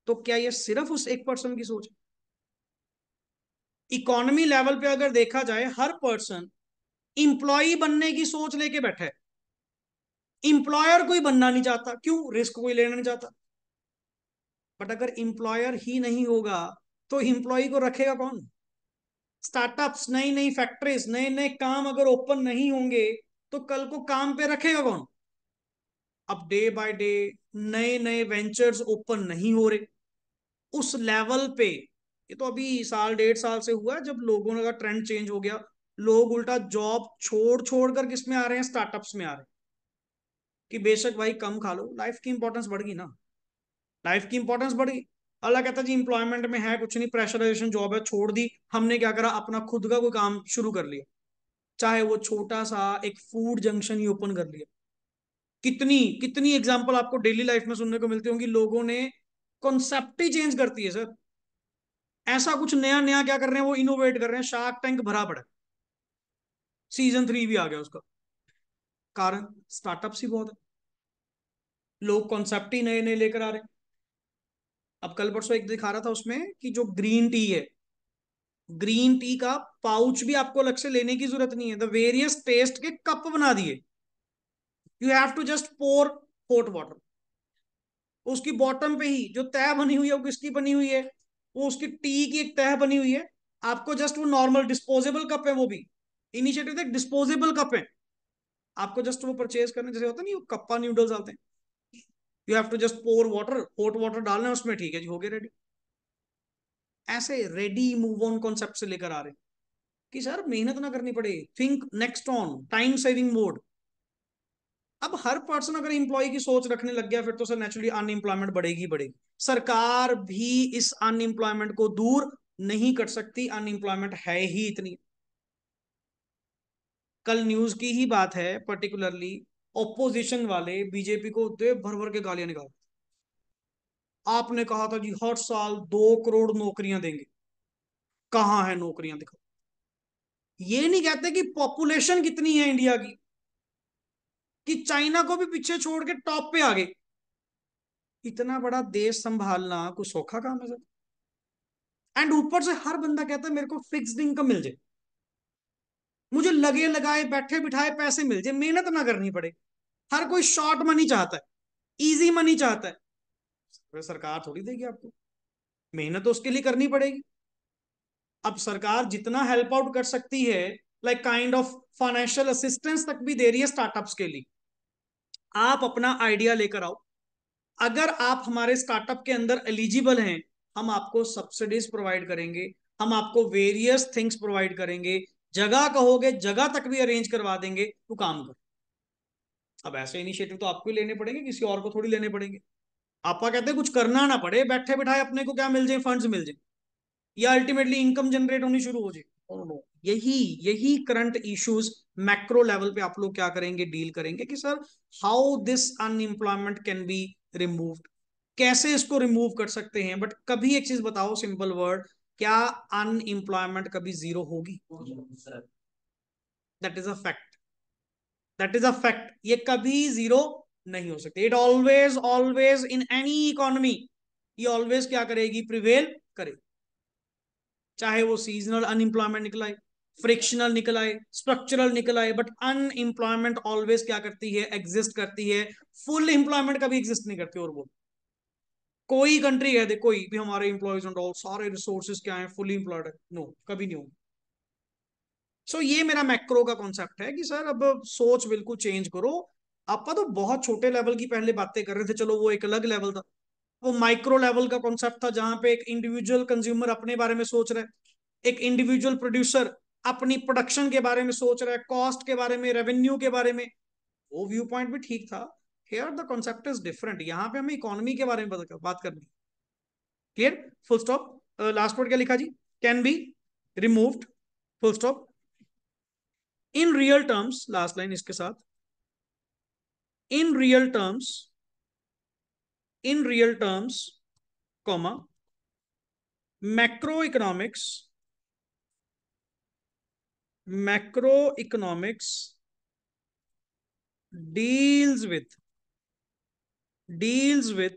तो क्या ये सिर्फ उस एक पर्सन की सोच है इकोनॉमी लेवल पे अगर देखा जाए हर पर्सन इंप्लॉई बनने की सोच लेके बैठा है इंप्लॉयर कोई बनना नहीं चाहता क्यों रिस्क कोई लेना नहीं चाहता बट अगर इंप्लॉयर ही नहीं होगा तो इंप्लॉई को रखेगा कौन स्टार्टअप्स नई नई फैक्ट्रीज नए नए काम अगर ओपन नहीं होंगे तो कल को काम पे रखेगा कौन अब डे बाय डे नए नए वेंचर्स ओपन नहीं हो रहे उस लेवल पे ये तो अभी साल डेढ़ साल से हुआ है जब लोगों का ट्रेंड चेंज हो गया लोग उल्टा जॉब छोड़ छोड़ कर किस में आ रहे हैं स्टार्टअप्स में आ रहे हैं कि बेशक भाई कम खा लो लाइफ की इंपॉर्टेंस बढ़ गई ना लाइफ की इंपॉर्टेंस बढ़ गई अल्लाह कहता तो जी इंप्लॉयमेंट में है कुछ नहीं प्रेशराइजेशन जॉब है छोड़ दी हमने क्या करा अपना खुद का कोई काम शुरू कर लिया चाहे वो छोटा सा एक फूड जंक्शन ही ओपन कर लिया कितनी कितनी एग्जाम्पल आपको डेली लाइफ में सुनने को मिलती होंगी लोगों ने कॉन्सेप्ट ही चेंज करती है सर ऐसा कुछ नया नया क्या कर रहे हैं वो इनोवेट कर रहे हैं शार्क टैंक भरा पड़ा सीजन थ्री भी आ गया उसका कारण स्टार्टअप्स ही बहुत है लोग कॉन्सेप्ट ही नए नए लेकर आ रहे हैं अब कल परसों एक दिखा रहा था उसमें कि जो ग्रीन टी है ग्रीन टी का पाउच भी आपको अलग से लेने की जरूरत नहीं है द वेरियस टेस्ट के कप बना दिए you have to just pour pour water उसकी बॉटम पे ही जो तय बनी हुई है वो किसकी बनी हुई है वो उसकी टी की एक तय बनी हुई है आपको जस्ट वो नॉर्मल डिस्पोजेबल कप है वो भी इनिशिएटिव थे डिस्पोजेबल कप है आपको जस्ट वो परचेज करने जैसे होता नहीं वो कप्पा न्यूडल्स आते हैं you have to just pour water hot water डालना है उसमें ठीक है जी हो गया रेडी ऐसे रेडी मूव ऑन कॉन्सेप्ट से लेकर आ रहे कि सर मेहनत ना करनी पड़े think next on time saving mode अब हर पर्सन अगर इंप्लॉय की सोच रखने लग गया फिर तो सर नेचुरली अनएम्प्लॉयमेंट बढ़ेगी बढ़ेगी सरकार भी इस अनएम्प्लॉयमेंट को दूर नहीं कर सकती अनएम्प्लॉयमेंट है ही इतनी कल न्यूज की ही बात है पर्टिकुलरली ओपोजिशन वाले बीजेपी को दे भर भर के गालियां निकाल आपने कहा था जी हर साल दो करोड़ नौकरियां देंगे कहाँ है नौकरियां दिखाओ ये नहीं कहते कि पॉपुलेशन कितनी है इंडिया की कि चाइना को भी पीछे छोड़ के टॉप पे आ गए इतना बड़ा देश संभालना कोई सौखा काम है सर एंड ऊपर से हर बंदा कहता है मेरे को फिक्स्ड इनकम मिल जाए मुझे लगे लगाए बैठे बिठाए पैसे मिल जाए मेहनत ना करनी पड़े हर कोई शॉर्ट मनी चाहता है इजी मनी चाहता है तो सरकार थोड़ी देगी आपको मेहनत तो उसके लिए करनी पड़ेगी अब सरकार जितना हेल्प आउट कर सकती है like kind of financial assistance तक भी दे रही है स्टार्टअप्स के लिए आप अपना आइडिया लेकर आओ अगर आप हमारे स्टार्टअप के अंदर एलिजिबल हैं हम आपको सब्सिडीज प्रोवाइड करेंगे हम आपको वेरियस थिंग्स प्रोवाइड करेंगे जगह कहोगे जगह तक भी अरेंज करवा देंगे तो काम कर अब ऐसे इनिशिएटिव तो आपको ही लेने पड़ेंगे किसी और को थोड़ी लेने पड़ेंगे आपा कहते हैं कुछ करना ना पड़े बैठे बिठाए अपने को क्या मिल जाए फंड्स मिल जाए या अल्टीमेटली इनकम जनरेट होनी शुरू हो जाए oh, यही यही करंट इश्यूज मैक्रो लेवल पे आप लोग क्या करेंगे डील करेंगे कि sir how this unemployment can be removed कैसे इसको रिमूव कर सकते हैं बट कभी एक चीज बताओ सिंपल वर्ड क्या अनएम्प्लॉयमेंट कभी जीरो होगी that is a fact that is a fact ये कभी जीरो नहीं हो सकती it always always in any economy ये ऑलवेज क्या करेगी प्रिवेल करेगी चाहे वो सीजनल अनएम्प्लॉयमेंट निकल आए फ्रिक्शनल निकल आए स्ट्रक्चरल निकल आए बट अनएम्प्लॉयमेंट ऑलवेज क्या करती है एग्जिस्ट करती है फुल एम्प्लॉयमेंट कभी एग्जिस्ट नहीं करती और बोलो कोई कंट्री कहते कोई भी हमारे इंप्लॉयज सारे रिसोर्सेज क्या है फुली इंप्लॉयड है नो कभी नहीं होंगे सो so, ये मेरा मैक्रो का कॉन्सेप्ट है कि सर अब सोच बिल्कुल चेंज करो आप तो बहुत छोटे लेवल की पहले बातें कर रहे थे चलो वो एक अलग लेवल था वो माइक्रो लेवल का कॉन्सेप्ट था जहां पे एक इंडिविजुअल कंज्यूमर अपने बारे में सोच रहा है एक इंडिविजुअल प्रोड्यूसर अपनी प्रोडक्शन के बारे में सोच रहा है कॉस्ट के बारे में रेवेन्यू के बारे में वो व्यू पॉइंट भी ठीक था here the concept is different यहाँ पे हमें इकोनॉमी के बारे में बात करनी clear full stop last word क्या लिखा जी can be removed full stop in real terms last line इसके साथ in real terms in real terms comma macro economics macro economics deals with deals with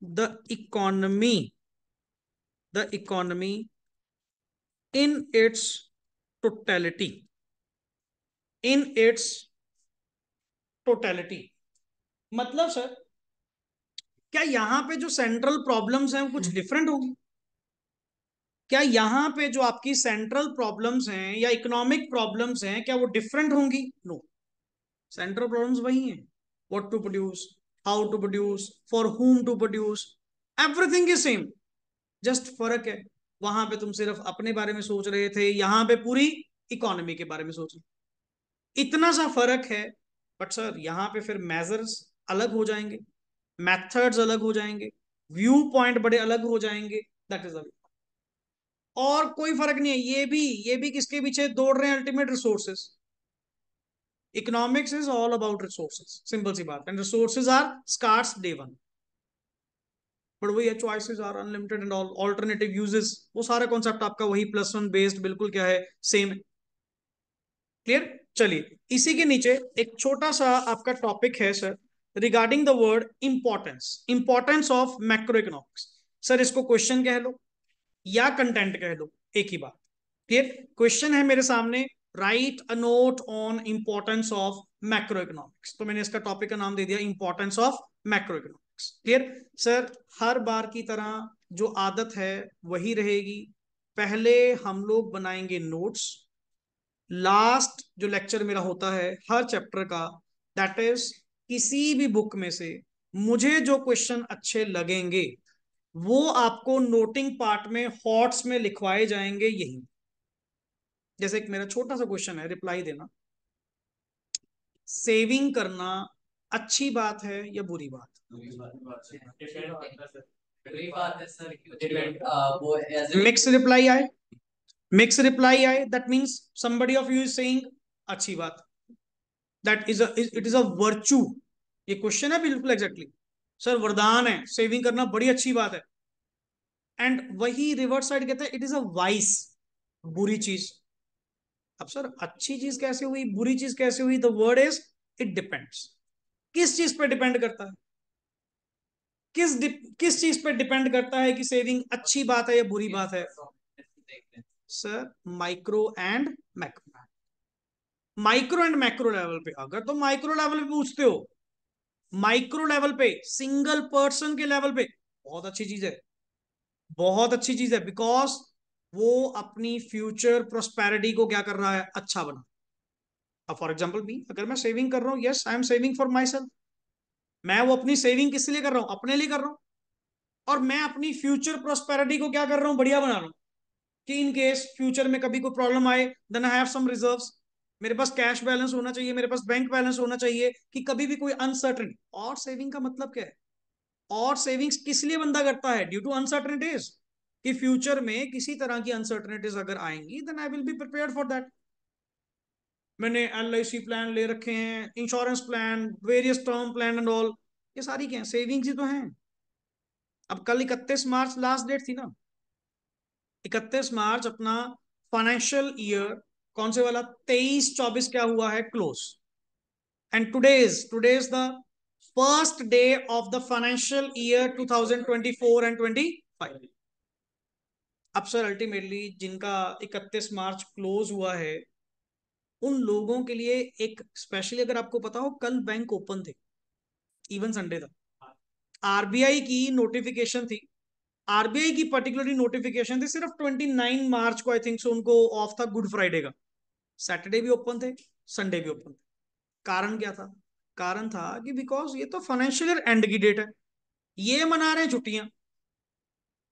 the economy the economy in its totality in its totality मतलब सर क्या यहां पे जो सेंट्रल प्रॉब्लम्स हैं वो कुछ डिफरेंट होगी क्या यहां पे जो आपकी सेंट्रल प्रॉब्लम्स हैं या इकोनॉमिक प्रॉब्लम्स हैं क्या वो डिफरेंट होंगी नो सेंट्रल प्रॉब्लम्स वही हैं what to produce, how to produce, for whom to produce, everything is same. Just फर्क है वहां पे तुम सिर्फ अपने बारे में सोच रहे थे यहाँ पे पूरी इकोनॉमी के बारे में सोच रहे इतना सा फर्क है बट सर यहाँ पे फिर मेजर्स अलग हो जाएंगे मेथड्स अलग हो जाएंगे व्यू पॉइंट बड़े अलग हो जाएंगे दैट इज अलग और कोई फर्क नहीं है ये भी ये भी किसके पीछे दौड़ रहे हैं ultimate resources economics is all about resources simple सी बात and resources are scarce day one but वही choices are unlimited and alternative uses वो सारा कॉन्सेप्ट आपका वही प्लस वन बेस्ड बिल्कुल क्या है सेम क्लियर चलिए इसी के नीचे एक छोटा सा आपका टॉपिक है sir regarding the word importance importance of macro economics sir इसको क्वेश्चन कह लो या कंटेंट कह लो एक ही बात क्लियर क्वेश्चन है मेरे सामने write a note on importance of macro economics तो मैंने इसका टॉपिक का नाम दे दिया importance of macro economics clear sir हर बार की तरह जो आदत है वही रहेगी पहले हम लोग बनाएंगे नोट्स लास्ट जो लेक्चर मेरा होता है हर चैप्टर का दैट इज किसी भी बुक में से मुझे जो क्वेश्चन अच्छे लगेंगे वो आपको नोटिंग पार्ट में हॉट्स में लिखवाए जाएंगे यहीं जैसे एक मेरा छोटा सा क्वेश्चन है रिप्लाई देना सेविंग करना अच्छी बात है या बुरी बात, मिक्स रिप्लाई आए मिक्स रिप्लाई आए that somebody of you is saying अच्छी बात that is it is a virtue ये क्वेश्चन है बिल्कुल एग्जैक्टली सर वरदान है सेविंग करना बड़ी अच्छी बात है एंड वही रिवर्स साइड कहते हैं इट इज अ वाइस बुरी चीज अब सर अच्छी चीज कैसे हुई बुरी चीज कैसे हुई the word is it depends किस चीज पे डिपेंड करता है किस किस चीज पे डिपेंड करता है कि सेविंग अच्छी बात है या बुरी बात है sir micro and macro micro and macro level पे अगर तो माइक्रो लेवल पे पूछते हो माइक्रो लेवल पे सिंगल पर्सन के लेवल पे बहुत अच्छी चीज है बहुत अच्छी चीज है बिकॉज वो अपनी फ्यूचर प्रोस्पेरिटी को क्या कर रहा है अच्छा बना अब फॉर एग्जाम्पल भी अगर मैं सेविंग कर रहा हूँ yes I am saving for myself मैं वो अपनी सेविंग किस लिए कर रहा हूँ अपने लिए कर रहा हूँ और मैं अपनी फ्यूचर प्रोस्पेरिटी को क्या कर रहा हूँ बढ़िया बना रहा हूँ कि इन केस फ्यूचर में कभी कोई प्रॉब्लम आए then I have some reserves मेरे पास कैश बैलेंस होना चाहिए मेरे पास बैंक बैलेंस होना चाहिए कि कभी भी कोई अनसर्टन और सेविंग का मतलब क्या है और सेविंग्स किस लिए बंदा करता है ड्यू टू अनसर्टन डेज कि फ्यूचर में किसी तरह की अनसर्टनिटीज अगर आएंगी then I will be prepare for that मैंने एल आई सी प्लान ले रखे हैं insurance plan various term plan and all ये सारी क्या है सेविंग्स ही तो हैं अब कल इकतीस मार्च लास्ट डेट थी ना इकतीस मार्च अपना फाइनेंशियल ईयर कौन से वाला तेईस चौबीस क्या हुआ है close and today's today's the first day of the financial year two thousand twenty four and twenty five अब सर अल्टीमेटली जिनका 31 मार्च क्लोज हुआ है उन लोगों के लिए एक स्पेशली अगर आपको पता हो कल बैंक ओपन थे इवन संडे था आरबीआई की नोटिफिकेशन थी आरबीआई की पर्टिकुलरली नोटिफिकेशन थी सिर्फ 29 मार्च को आई थिंक सो उनको ऑफ था गुड फ्राइडे का सैटरडे भी ओपन थे संडे भी ओपन थे कारण क्या था कारण था कि बिकॉज ये तो फाइनेंशियल ईयर एंड की डेट है ये मना रहे हैं छुट्टियां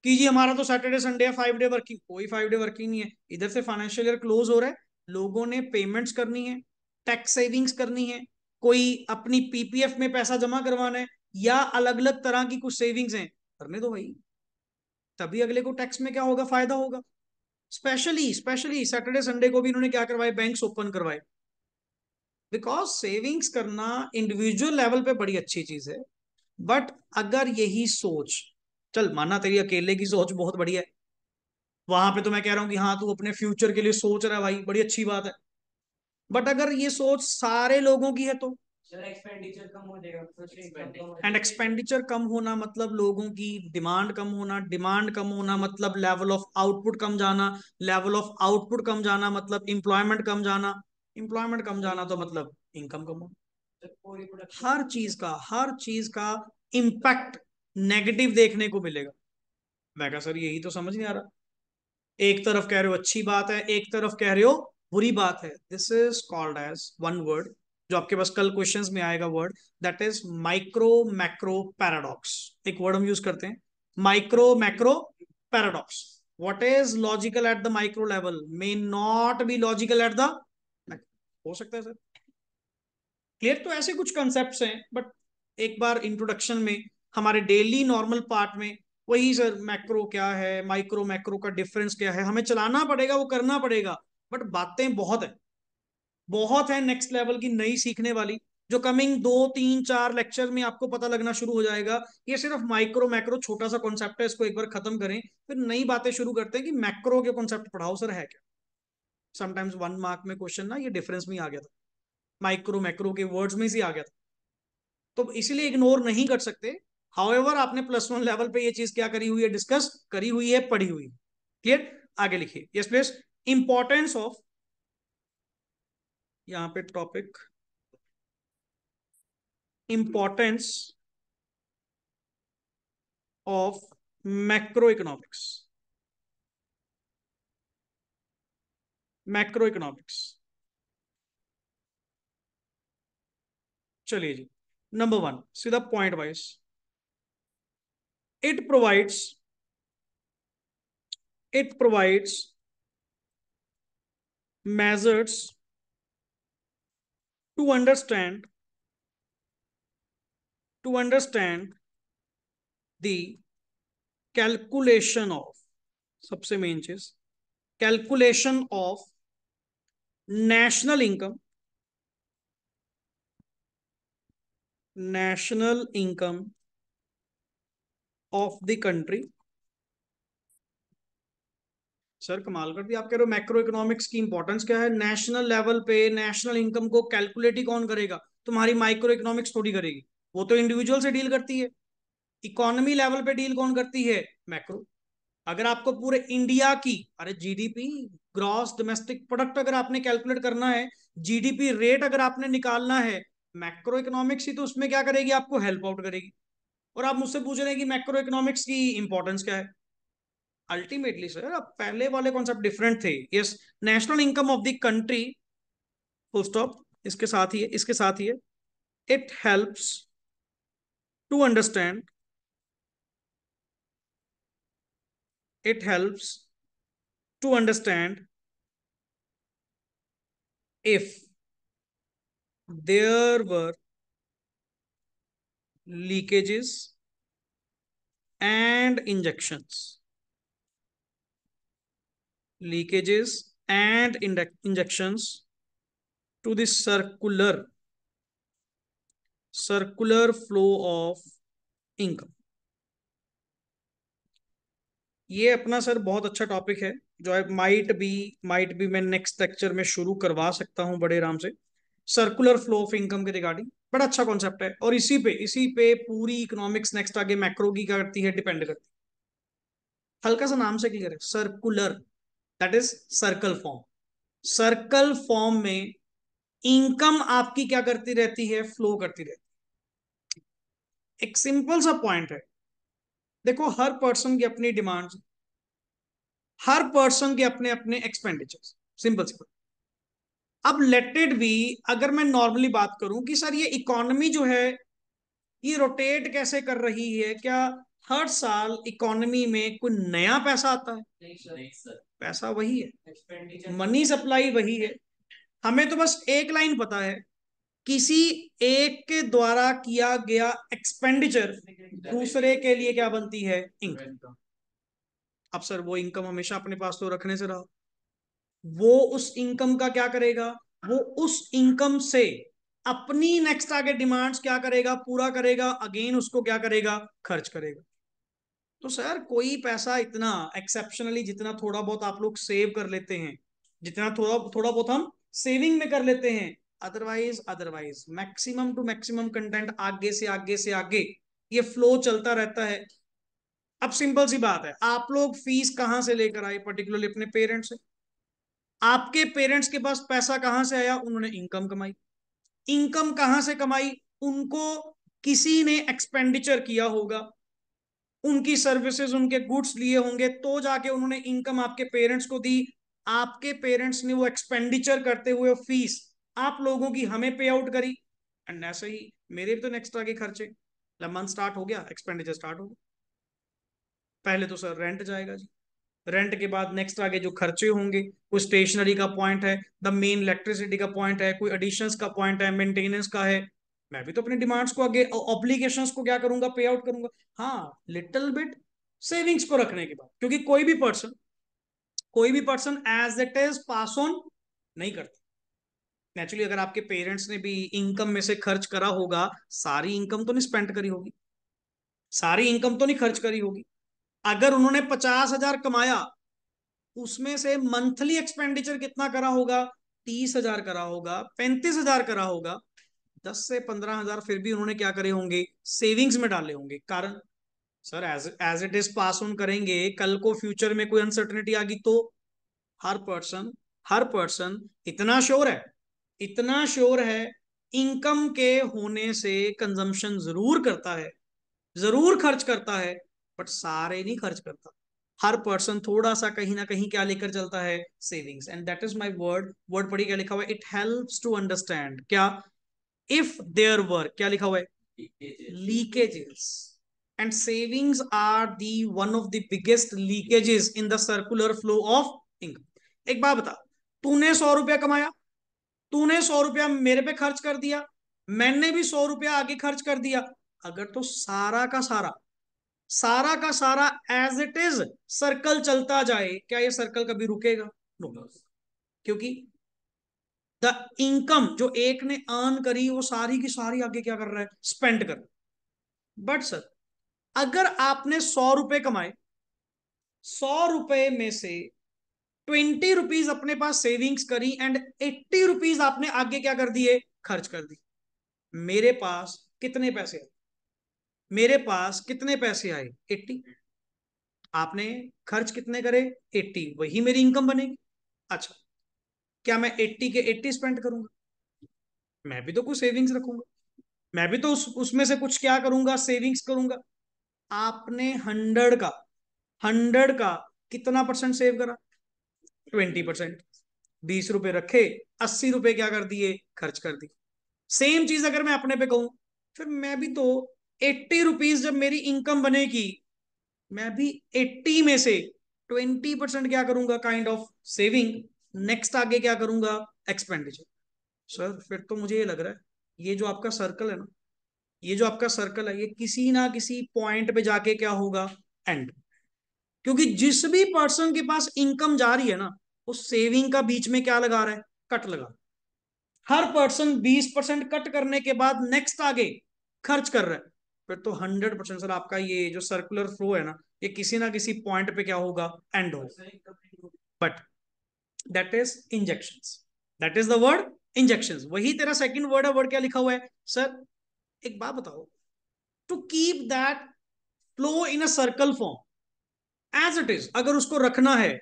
जी हमारा तो सैटरडे संडे है फाइव डे वर्किंग कोई फाइव डे वर्किंग नहीं है इधर से फाइनेंशियल ईयर क्लोज हो रहा है लोगों ने पेमेंट्स करनी है टैक्स सेविंग्स करनी है कोई अपनी पीपीएफ में पैसा जमा करवाना है या अलग अलग तरह की कुछ सेविंग्स हैं करने दो भाई तभी अगले को टैक्स में क्या होगा फायदा होगा स्पेशली स्पेशली सैटरडे संडे को भी इन्होंने क्या करवाए बैंक ओपन करवाए बिकॉज सेविंग्स करना इंडिविजुअल लेवल पे बड़ी अच्छी चीज है बट अगर यही सोच चल माना तेरी अकेले की सोच बहुत बढ़िया है वहां पे तो मैं कह रहा हूँ कि हाँ तू अपने फ्यूचर के लिए सोच रहा है भाई बड़ी अच्छी बात है बट अगर ये सोच सारे लोगों की है तो एंड तो एक्सपेंडिचर कम होना मतलब लोगों की डिमांड कम होना डिमांड कम होना मतलब लेवल ऑफ आउटपुट कम जाना लेवल ऑफ आउटपुट कम जाना मतलब इम्प्लॉयमेंट कम जाना इम्प्लॉयमेंट कम जाना तो मतलब इनकम कम होना तो हर चीज का हर चीज का इम्पैक्ट नेगेटिव देखने को मिलेगा मैं कहा सर यही तो समझ नहीं आ रहा एक तरफ कह रहे हो अच्छी बात है एक तरफ कह रहे हो बुरी बात है this is called as one word जो आपके पास कल क्वेश्चन में आएगा word that is micro macro paradox एक वर्ड हम यूज करते हैं micro macro paradox what is logical at the micro level may not be logical at the हो सकता है सर क्लियर तो ऐसे कुछ कॉन्सेप्ट हैं बट एक बार इंट्रोडक्शन में हमारे डेली नॉर्मल पार्ट में वही सर मैक्रो क्या है माइक्रो मैक्रो का डिफरेंस क्या है हमें चलाना पड़ेगा वो करना पड़ेगा बट बातें बहुत है बहुत है नेक्स्ट लेवल की नई सीखने वाली जो कमिंग दो तीन चार लेक्चर में आपको पता लगना शुरू हो जाएगा ये सिर्फ माइक्रो मैक्रो छोटा सा कॉन्सेप्ट है इसको एक बार खत्म करें फिर नई बातें शुरू करते हैं कि मैक्रो के कॉन्सेप्ट पढ़ाओ सर है क्या समटाइम्स वन मार्क में क्वेश्चन ना ये डिफरेंस में आ गया था माइक्रो मैक्रो के वर्ड्स में से आ गया था तो इसीलिए इग्नोर नहीं कर सकते हाउएवर आपने प्लस वन लेवल पे ये चीज क्या करी हुई है डिस्कस करी हुई है पढ़ी हुई क्लियर आगे लिखिए यस प्लेस इंपॉर्टेंस ऑफ यहां पे topic importance of macro economics macro economics चलिए जी नंबर वन सीधा point wise it provides it provides measures to understand to understand the calculation of sabse main calculation of national income national income of the country sir कमाल भी आप कह रहे हो मैक्रो इकोनॉमिक्स की इंपॉर्टेंस क्या है नेशनल लेवल पे नेशनल इनकम को कैलकुलेट ही कौन करेगा तुम्हारी माइक्रो इकोनॉमिक्स थोड़ी करेगी वो तो इंडिविजुअल से डील करती है इकोनॉमी लेवल पे डील कौन करती है मैक्रो अगर आपको पूरे इंडिया की अरे जीडीपी ग्रॉस डोमेस्टिक प्रोडक्ट अगर आपने कैलकुलेट करना है जीडीपी रेट अगर आपने निकालना है मैक्रो इकोनॉमिक्स ही तो उसमें क्या करेगी आपको हेल्प आउट करेगी और आप मुझसे पूछ रहे हैं कि मैक्रो इकोनॉमिक्स की इंपॉर्टेंस क्या है अल्टीमेटली सर अब पहले वाले कॉन्सेप्ट डिफरेंट थे yes national income of the country full stop इसके साथ ही है इसके साथ ही है it helps to understand it helps to understand if there were leakages and injections leakages and injections to the circular circular flow of income ये अपना सर बहुत अच्छा टॉपिक है जो I might be might be मैं नेक्स्ट लेक्चर में शुरू करवा सकता हूं बड़े आराम से सर्कुलर फ्लो ऑफ इनकम के रिगार्डिंग बड़ा अच्छा कॉन्सेप्ट है और इसी पे इसी पे पूरी इकोनॉमिक्स नेक्स्ट आगे मैक्रो की करती है डिपेंड करती है हल्का सा नाम से क्लियर है circular that is circle form circle form में इनकम आपकी क्या करती रहती है फ्लो करती रहती है एक सिंपल सा पॉइंट है देखो हर पर्सन की अपनी डिमांड्स हर पर्सन के अपने अपने एक्सपेंडिचर्स सिंपल सिंपल अब लेटेड भी अगर मैं नॉर्मली बात करूं कि सर ये इकोनॉमी जो है ये रोटेट कैसे कर रही है क्या हर साल इकोनॉमी में कोई नया पैसा आता है नहीं सर, पैसा वही है मनी सप्लाई वही है हमें तो बस एक लाइन पता है किसी एक के द्वारा किया गया एक्सपेंडिचर दूसरे के लिए क्या बनती है इनकम अब सर वो इनकम हमेशा अपने पास तो रखने से रहा वो उस इनकम का क्या करेगा वो उस इनकम से अपनी नेक्स्ट आगे डिमांड्स क्या करेगा पूरा करेगा अगेन उसको क्या करेगा खर्च करेगा तो सर कोई पैसा इतना एक्सेप्शनली जितना थोड़ा बहुत आप लोग सेव कर लेते हैं जितना थोड़ा थोड़ा बहुत हम सेविंग में कर लेते हैं otherwise otherwise maximum to maximum content आगे से आगे से आगे ये फ्लो चलता रहता है अब सिंपल सी बात है आप लोग फीस कहां से लेकर आए पर्टिकुलरली अपने पेरेंट्स से आपके पेरेंट्स के पास पैसा कहां से आया उन्होंने इनकम कमाई इनकम कहां से कमाई उनको किसी ने एक्सपेंडिचर किया होगा उनकी सर्विसेज उनके गुड्स लिए होंगे तो जाके उन्होंने इनकम आपके पेरेंट्स को दी आपके पेरेंट्स ने वो एक्सपेंडिचर करते हुए फीस आप लोगों की हमें पे आउट करी एंड ऐसे ही मेरे भी तो नेक्स्ट आगे खर्चे मंथ स्टार्ट हो गया एक्सपेंडिचर स्टार्ट हो गया पहले तो सर रेंट जाएगा जी रेंट के बाद नेक्स्ट आगे जो खर्चे होंगे कोई स्टेशनरी का पॉइंट है द मेन इलेक्ट्रिसिटी का पॉइंट है कोई एडिशंस का पॉइंट है मेंटेनेंस का है मैं भी तो अपने डिमांड्स को आगे ऑब्लिगेशन को क्या करूंगा पे आउट करूंगा हाँ लिटल बिट सेविंग्स को रखने के बाद क्योंकि कोई भी पर्सन कोई भी person as it is pass on नहीं करता नेचुरली अगर आपके पेरेंट्स ने भी इनकम में से खर्च करा होगा सारी इनकम तो नहीं स्पेंड करी होगी सारी इनकम तो नहीं खर्च करी होगी अगर उन्होंने पचास हजार कमाया उसमें से मंथली एक्सपेंडिचर कितना करा होगा तीस हजार करा होगा पैंतीस हजार करा होगा दस से पंद्रह हजार फिर भी उन्होंने क्या करे होंगे सेविंग्स में डाले होंगे कारण sir as it is pass on करेंगे कल को फ्यूचर में कोई अनसर्टनिटी आ गई तो हर पर्सन हर पर्सन इतना श्योर है इतना श्योर है इनकम के होने से कंजम्पशन जरूर करता है जरूर खर्च करता है बट सारे नहीं खर्च करता हर पर्सन थोड़ा सा कहीं ना कहीं क्या लेकर चलता है savings and that is my word word पढ़ी क्या लिखा हुआ है इट हेल्प्स टू अंडरस्टैंड क्या इफ देयर वर क्या लिखा हुआ है leakages and savings are the one of the biggest leakages in the circular flow of income एक बात बता तूने सौ रुपया कमाया तूने सौ रुपया मेरे पे खर्च कर दिया मैंने भी सौ रुपया आगे खर्च कर दिया अगर तो सारा का सारा सारा का सारा एज इट इज सर्कल चलता जाए क्या ये सर्कल कभी रुकेगा नो no. क्योंकि द इनकम जो एक ने अर्न करी वो सारी की सारी आगे क्या कर रहा है स्पेंड कर बट सर अगर आपने सौ रुपए कमाए सौ रुपए में से ट्वेंटी रुपीज अपने पास सेविंग्स करी एंड एट्टी रुपीज आपने आगे क्या कर दिए खर्च कर दी मेरे पास कितने पैसे हैं मेरे पास कितने पैसे आए एट्टी आपने खर्च कितने करे एट्टी वही मेरी इनकम बनेगी अच्छा क्या मैं एट्टी के एट्टी स्पेंड करूंगा मैं भी तो कुछ सेविंग्स रखूंगा मैं भी तो उस उसमें से कुछ क्या करूंगा सेविंग्स करूंगा आपने हंड्रेड का हंड्रेड का कितना परसेंट सेव करा ट्वेंटी परसेंट बीस रुपए रखे अस्सी रुपए क्या कर दिए खर्च कर दिए सेम चीज अगर मैं अपने पे कहूं फिर मैं भी तो एट्टी रुपीज जब मेरी इनकम बनेगी मैं भी एट्टी में से ट्वेंटी परसेंट क्या करूंगा काइंड ऑफ सेविंग नेक्स्ट आगे क्या करूंगा एक्सपेंडिचर सर फिर तो मुझे ये लग रहा है ये जो आपका सर्कल है ना ये जो आपका सर्कल है ये किसी ना किसी पॉइंट पे जाके क्या होगा एंड क्योंकि जिस भी पर्सन के पास इनकम जा रही है ना वो सेविंग का बीच में क्या लगा रहा है कट लगा हर पर्सन 20 परसेंट कट करने के बाद नेक्स्ट आगे खर्च कर रहा है फिर तो हंड्रेड परसेंट सर आपका ये जो सर्कुलर फ्लो है ना ये किसी ना किसी पॉइंट पे क्या होगा एंड होगा but that is injection that is the word injection वही तेरा सेकेंड वर्ड है वर्ड क्या लिखा हुआ है सर एक बात बताओ to keep that flow in a circle form as it is अगर उसको रखना है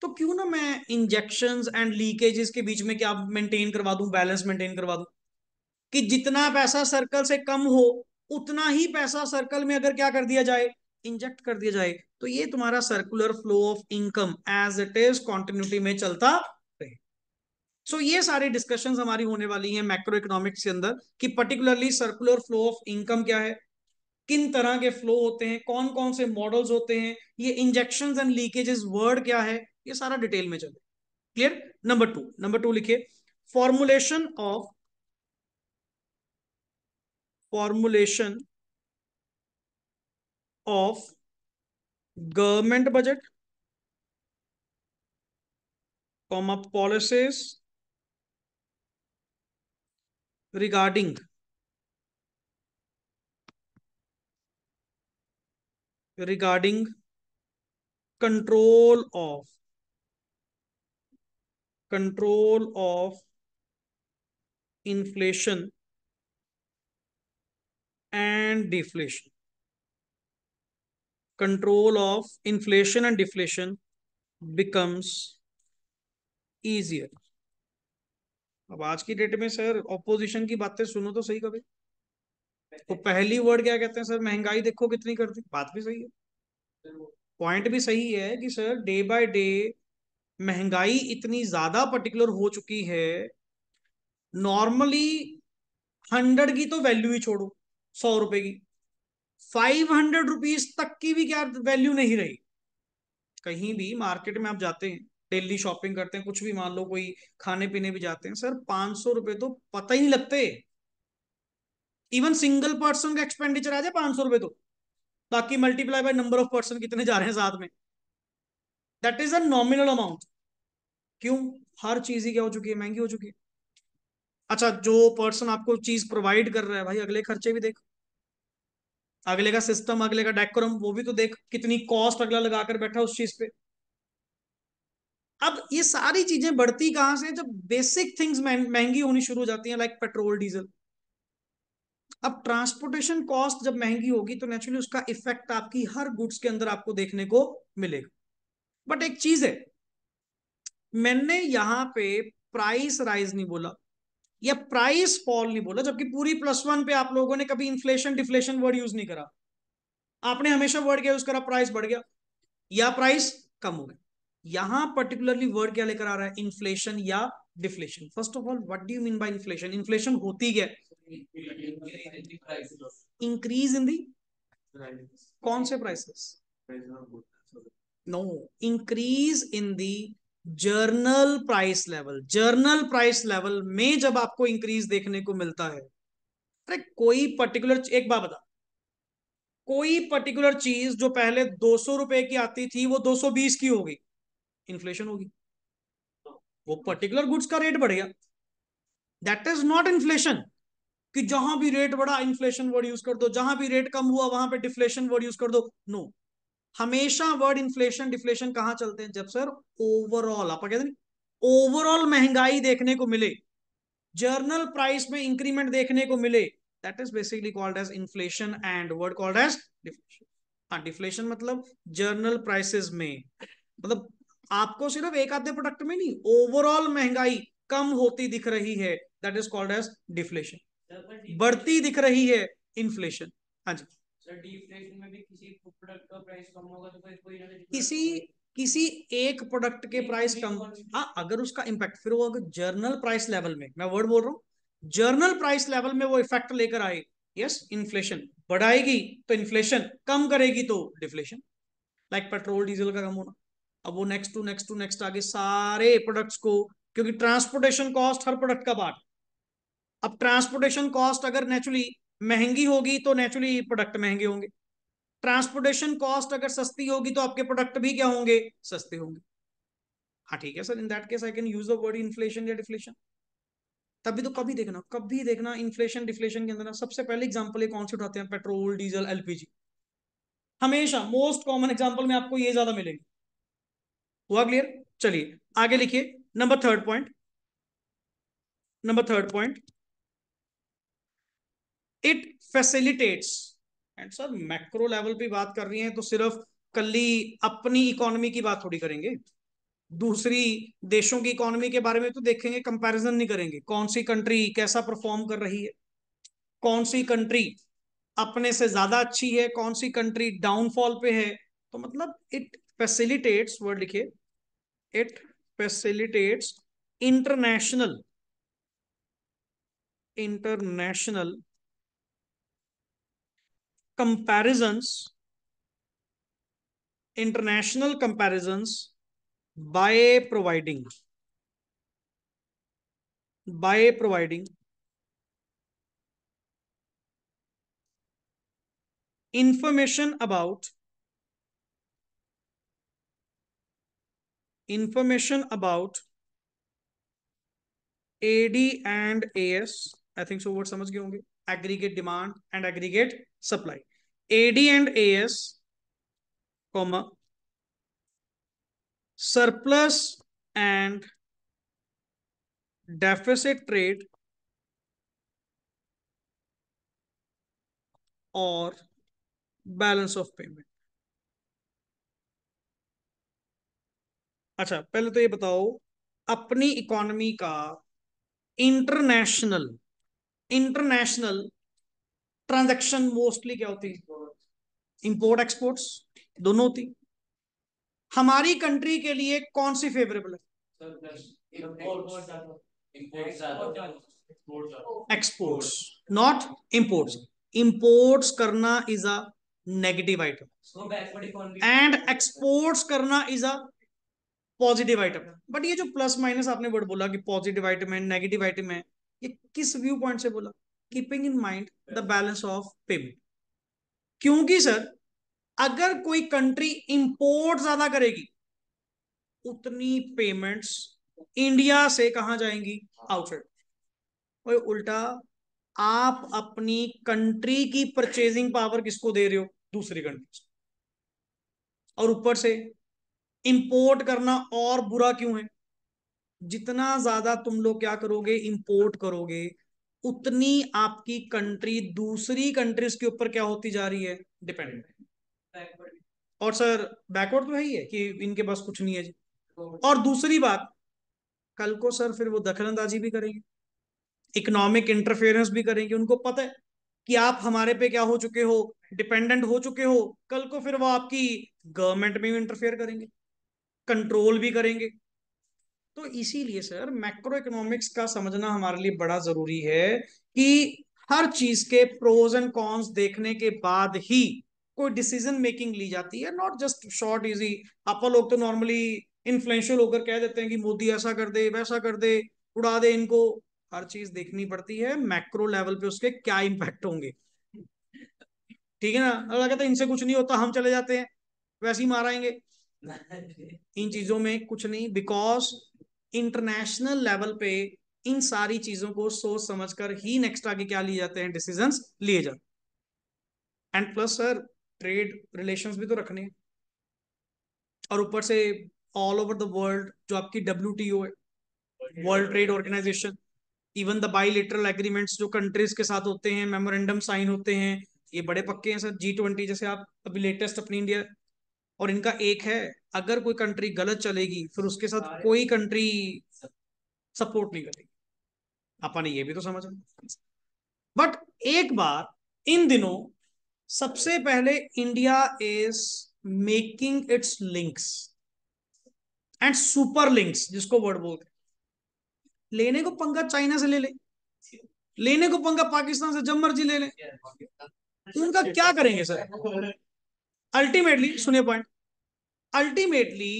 तो क्यों ना मैं इंजेक्शन एंड लीकेजेस के बीच में क्या मेंटेन करवा दूं बैलेंस मेंटेन करवा दूं कि जितना पैसा सर्कल से कम हो उतना ही पैसा सर्कल में अगर क्या कर दिया जाए इंजेक्ट कर दिया जाए तो ये तुम्हारा circular flow of income as it is continuity में चलता रहे सो so, ये सारे डिस्कशन हमारी होने वाली है मैक्रो इकोनॉमिक्स के अंदर कि particularly circular flow of income क्या है किन तरह के फ्लो होते हैं कौन कौन से मॉडल्स होते हैं ये इंजेक्शन एंड लीकेजेस वर्ड क्या है ये सारा डिटेल में चले clear number two number two लिखिए formulation of formulation of government budget, comma policies regarding regarding control of control of inflation and deflation. Control of inflation and deflation becomes easier. अब आज की डेट में सर ऑपोजिशन की बातें सुनो तो सही कभी तो पहली वर्ड क्या कहते हैं सर महंगाई देखो कितनी कर दी बात भी सही है पॉइंट भी सही है कि सर डे बाय डे महंगाई इतनी ज्यादा पर्टिकुलर हो चुकी है नॉर्मली हंड्रेड की तो वैल्यू ही छोड़ो सौ रुपए की फाइव हंड्रेड रुपीज तक की भी क्या वैल्यू नहीं रही कहीं भी मार्केट में आप जाते हैं डेली शॉपिंग करते हैं कुछ भी मान लो कोई खाने पीने भी जाते हैं सर पांच सौ रुपए तो पता ही लगते इवन सिंगल पर्सन का एक्सपेंडिचर आ जाए पांच सौ रुपए तो बाकी multiply by number of person कितने जा रहे हैं साथ में that is a nominal amount क्यों हर चीज ही क्या हो चुकी है महंगी हो चुकी है अच्छा जो पर्सन आपको चीज प्रोवाइड कर रहा है भाई अगले खर्चे भी देख अगले का सिस्टम अगले का डेकोरम वो भी तो देख कितनी कॉस्ट अगला लगाकर बैठा उस चीज पे अब ये सारी चीजें बढ़ती कहां से जब बेसिक थिंग्स महंगी होनी शुरू हो जाती हैं लाइक पेट्रोल डीजल अब ट्रांसपोर्टेशन कॉस्ट जब महंगी होगी तो नेचुरली उसका इफेक्ट आपकी हर गुड्स के अंदर आपको देखने को मिलेगा बट एक चीज है मैंने यहां पे प्राइस राइज नहीं बोला या प्राइस फॉल नहीं बोला जबकि पूरी प्लस वन पे आप लोगों ने कभी इन्फ्लेशन डिफ्लेशन वर्ड यूज नहीं करा आपने हमेशा वर्ड क्या यूज करा प्राइस बढ़ गया या प्राइस कम हो गया यहां पर्टिकुलरली वर्ड क्या लेकर आ रहा है इन्फ्लेशन या deflation first of all what do you mean by inflation inflation होती क्या इंक्रीज इन दी कौन से prices no increase in the general price level general price level में जब आपको इंक्रीज देखने को मिलता है अरे कोई पर्टिकुलर एक बात बता कोई पर्टिकुलर चीज जो पहले दो सौ रुपए की आती थी वो दो सौ बीस की होगी इन्फ्लेशन होगी वो पर्टिकुलर गुड्स का रेट बढ़ गया दैट इज नॉट इन्फ्लेशन कि जहां भी रेट बढ़ा इन्फ्लेशन वर्ड यूज कर दो जहां भी रेट कम हुआ वहां पे डिफ्लेशन वर्ड यूज कर दो नो no. हमेशा वर्ड इन्फ्लेशन डिफ्लेशन कहां चलते हैं जब सर ओवरऑल आप कहते हैं ओवरऑल महंगाई देखने को मिले जर्नल प्राइस में इंक्रीमेंट देखने को मिले that is basically called as inflation and word called as deflation हाँ डिफ्लेशन मतलब जर्नल प्राइसेस में मतलब आपको सिर्फ एक आधे प्रोडक्ट में नहीं ओवरऑल महंगाई कम होती दिख रही है that is called as deflation बढ़ती दिख रही है इन्फ्लेशन हाँ जी तो किसी तो किसी एक प्रोडक्ट के प्राइस कम हाँ अगर उसका इम्पैक्ट फिर वो अगर जर्नल प्राइस लेवल में मैं वर्ड बोल रहा हूँ जर्नल प्राइस लेवल में वो इफेक्ट लेकर आए यस इन्फ्लेशन बढ़ाएगी तो इन्फ्लेशन कम करेगी तो डिफ्लेशन लाइक पेट्रोल डीजल का कम होना अब वो next to next to next आगे सारे प्रोडक्ट्स को क्योंकि ट्रांसपोर्टेशन कॉस्ट हर प्रोडक्ट का पार्ट अब ट्रांसपोर्टेशन कॉस्ट अगर नेचुरली महंगी होगी तो नेचुरली प्रोडक्ट महंगे होंगे ट्रांसपोर्टेशन कॉस्ट अगर सस्ती होगी तो आपके प्रोडक्ट भी क्या होंगे सस्ते होंगे हाँ ठीक है sir in that case I can use the word inflation या डिफ्लेशन तभी तो कभी देखना कभी देखना इन्फ्लेशन डिफ्लेशन के अंदर ना सबसे पहले एग्जाम्पल कौन से उठाते हैं पेट्रोल डीजल एलपीजी हमेशा मोस्ट कॉमन एग्जाम्पल में आपको ये ज्यादा मिलेगी हुआ क्लियर चलिए आगे लिखिए number third point number third point it facilitates and sir macro level पे बात कर रही हैं तो सिर्फ कल्ली अपनी इकोनॉमी की बात थोड़ी करेंगे दूसरी देशों की इकोनॉमी के बारे में तो देखेंगे कंपैरिजन नहीं करेंगे कौन सी कंट्री कैसा परफॉर्म कर रही है कौन सी कंट्री अपने से ज्यादा अच्छी है कौन सी कंट्री डाउनफॉल पे है तो मतलब इट फैसिलिटेट्स वर्ड लिखिए it facilitates international international comparisons international comparisons by providing by providing information about information about AD and AS I think so what समझ गए होंगे aggregate demand and aggregate supply AD and AS, comma, surplus and deficit trade or balance of payment अच्छा पहले तो ये बताओ अपनी इकोनॉमी का इंटरनेशनल इंटरनेशनल ट्रांजैक्शन मोस्टली क्या होती है इंपोर्ट एक्सपोर्ट्स दोनों होती हमारी कंट्री के लिए कौन सी फेवरेबल है एक्सपोर्ट्स नॉट इंपोर्ट्स इंपोर्ट्स करना is a negative item and exports करना is a positive item but ये जो प्लस माइनस आपने वर्ड बोला कि पॉजिटिव आइटम है नेगेटिव आइटम है ये किस व्यू पॉइंट से बोला keeping in mind the balance of payment क्योंकि सर अगर कोई कंट्री इंपोर्ट ज्यादा करेगी उतनी पेमेंट्स इंडिया से कहा जाएंगी आउटसाइड और उल्टा आप अपनी कंट्री की परचेजिंग पावर किसको दे रहे हो दूसरी कंट्री और ऊपर से इंपोर्ट करना और बुरा क्यों है जितना ज्यादा तुम लोग क्या करोगे इंपोर्ट करोगे उतनी आपकी कंट्री दूसरी कंट्रीज के ऊपर क्या होती जा रही है डिपेंड और सर बैकवर्ड तो यही है कि इनके पास कुछ नहीं है जी और दूसरी बात कल को सर फिर वो दखलंदाजी भी करेंगे इकोनॉमिक इंटरफेरेंस भी करेंगे उनको पता है कि आप हमारे पे क्या हो चुके हो डिपेंडेंट हो चुके हो कल को फिर वो आपकी गवर्नमेंट में भी इंटरफेयर करेंगे कंट्रोल भी करेंगे तो इसीलिए सर मैक्रो इकोनॉमिक्स का समझना हमारे लिए बड़ा जरूरी है कि हर चीज के प्रोज एंड कॉन्स देखने के बाद ही कोई डिसीजन मेकिंग ली जाती है नॉट जस्ट शॉर्ट इजी आप लोग तो नॉर्मली इन्फ्लुएंशियल होकर कह देते हैं कि मोदी ऐसा कर दे वैसा कर दे उड़ा दे इनको हर चीज देखनी पड़ती है मैक्रो लेवल पे उसके क्या इम्पैक्ट होंगे ठीक है ना अगर कहते तो इनसे कुछ नहीं होता हम चले जाते हैं वैसे ही मारेंगे *laughs* इन चीजों में कुछ नहीं बिकॉज इंटरनेशनल लेवल पे इन सारी चीजों को सोच समझकर ही नेक्स्ट आगे क्या लिए जाते हैं डिसीजन लिए जाते and plus sir trade relations भी तो रखने हैं और ऊपर से ऑल ओवर द वर्ल्ड जो आपकी डब्ल्यू टी ओ है world trade organisation even the bilateral agreements जो कंट्रीज के साथ होते हैं मेमोरेंडम साइन होते हैं ये बड़े पक्के हैं सर जी ट्वेंटी जैसे आप अभी लेटेस्ट अपनी इंडिया और इनका एक है अगर कोई कंट्री गलत चलेगी फिर उसके साथ कोई कंट्री सपोर्ट नहीं करेगी अपन ये भी तो समझ बट एक बार इन दिनों सबसे पहले India is making its links and super links जिसको वर्ड बोलते लेने को पंगा चाइना से ले ले लेने को पंगा पाकिस्तान से जब मर्जी ले ले तो उनका क्या करेंगे सर *laughs* अल्टीमेटली सुनिए पॉइंट अल्टीमेटली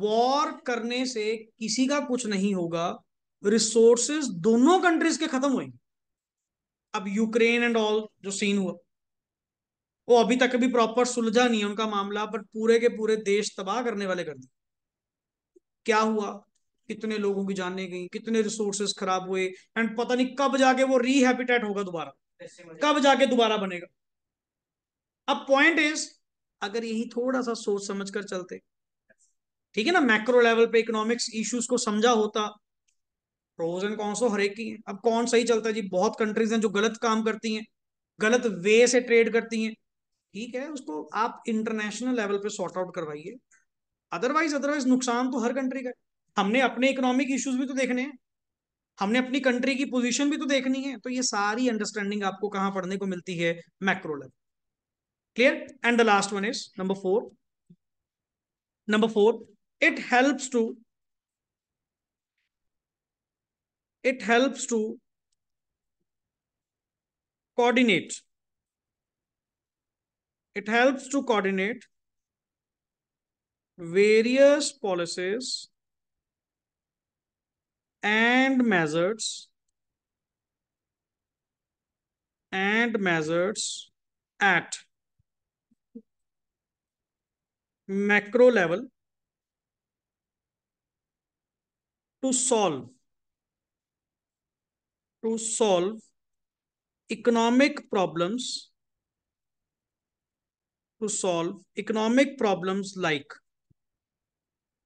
वॉर करने से किसी का कुछ नहीं होगा रिसोर्सेस दोनों कंट्रीज के खत्म हुए अब यूक्रेन एंड ऑल जो सीन हुआ वो अभी तक भी प्रॉपर सुलझा नहीं है उनका मामला बट पूरे के पूरे देश तबाह करने वाले कर दिए क्या हुआ कितने लोगों की जाने गई कितने रिसोर्सेज खराब हुए एंड पता नहीं कब जाके वो रीहेबिटेट होगा दोबारा कब जाके दोबारा बनेगा अब पॉइंट इज अगर यही थोड़ा सा सोच समझ कर चलते ठीक है ना मैक्रो लेवल पे इकोनॉमिक्स इश्यूज को समझा होता प्रोज एंड कॉन्स तो हर एक की अब कौन सही चलता है जी बहुत कंट्रीज हैं जो गलत काम करती हैं गलत वे से ट्रेड करती हैं ठीक है उसको आप इंटरनेशनल लेवल पे सॉर्ट आउट करवाइए अदरवाइज अदरवाइज नुकसान तो हर कंट्री का हमने अपने इकोनॉमिक इश्यूज भी तो देखने हैं हमने अपनी कंट्री की पोजीशन भी तो देखनी है तो ये सारी अंडरस्टैंडिंग आपको कहाँ पढ़ने को मिलती है macro level Clear? And the last one is number four. Number four, it helps to it helps to coordinate. It helps to coordinate various policies and measures and measures at macro level to solve to solve economic problems to solve economic problems like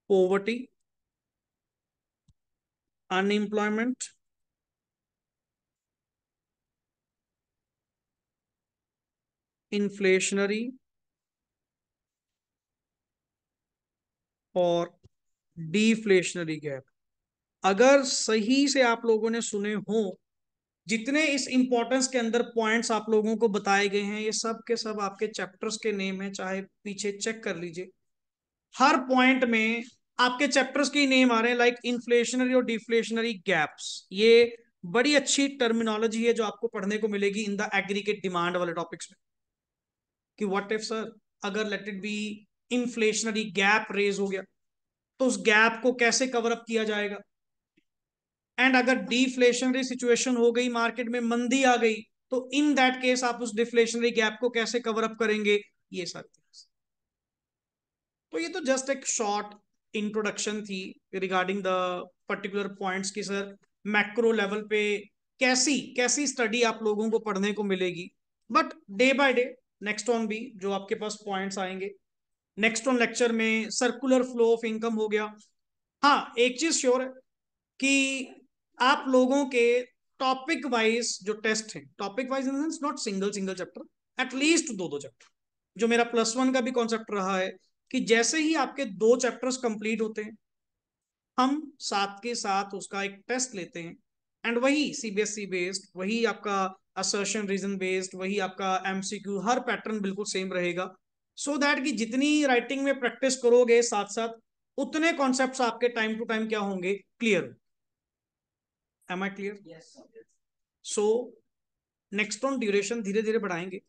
poverty unemployment inflationary और डिफ्लेशनरी गैप अगर सही से आप लोगों ने सुने हों जितने इस इंपॉर्टेंस के अंदर पॉइंट्स आप लोगों को बताए गए हैं ये सब के सब आपके चैप्टर्स के नेम है चाहे पीछे चेक कर लीजिए हर पॉइंट में आपके चैप्टर्स के नेम आ रहे हैं लाइक इन्फ्लेशनरी और डिफ्लेशनरी गैप्स ये बड़ी अच्छी टर्मिनोलॉजी है जो आपको पढ़ने को मिलेगी इन द एग्रीकेट डिमांड वाले टॉपिक्स में कि व्हाट इफ सर अगर let it be inflationary gap raise हो गया तो उस गैप को कैसे कवर अप किया जाएगा एंड अगर डिफ्लेशनरी सिचुएशन हो गई मार्केट में मंदी आ गई तो इन दैट केस आप उस डिफ्लेशनरी गैप को कैसे कवर अप करेंगे ये सारी तो ये तो जस्ट एक शॉर्ट इंट्रोडक्शन थी रिगार्डिंग द पर्टिकुलर पॉइंट्स की सर मैक्रो लेवल पे कैसी कैसी स्टडी आप लोगों को पढ़ने को मिलेगी but day by day next on भी जो आपके पास पॉइंट्स आएंगे नेक्स्ट ऑन लेक्चर में सर्कुलर फ्लो ऑफ इनकम हो गया हाँ एक चीज श्योर है कि आप लोगों के टॉपिक वाइज जो टेस्ट है topic wise in dense not single single chapter at least दो दो चैप्टर जो मेरा प्लस वन का भी कॉन्सेप्ट रहा है कि जैसे ही आपके दो चैप्टर्स कंप्लीट होते हैं हम साथ के साथ उसका एक टेस्ट लेते हैं एंड वही सीबीएसई बेस्ड e वही आपका असर्शन रीजन बेस्ड वही आपका एमसीक्यू हर पैटर्न बिल्कुल सेम रहेगा सो so दैट कि जितनी राइटिंग में प्रैक्टिस करोगे साथ साथ उतने कॉन्सेप्ट आपके टाइम टू टाइम क्या होंगे clear am I clear so next on duration धीरे धीरे बढ़ाएंगे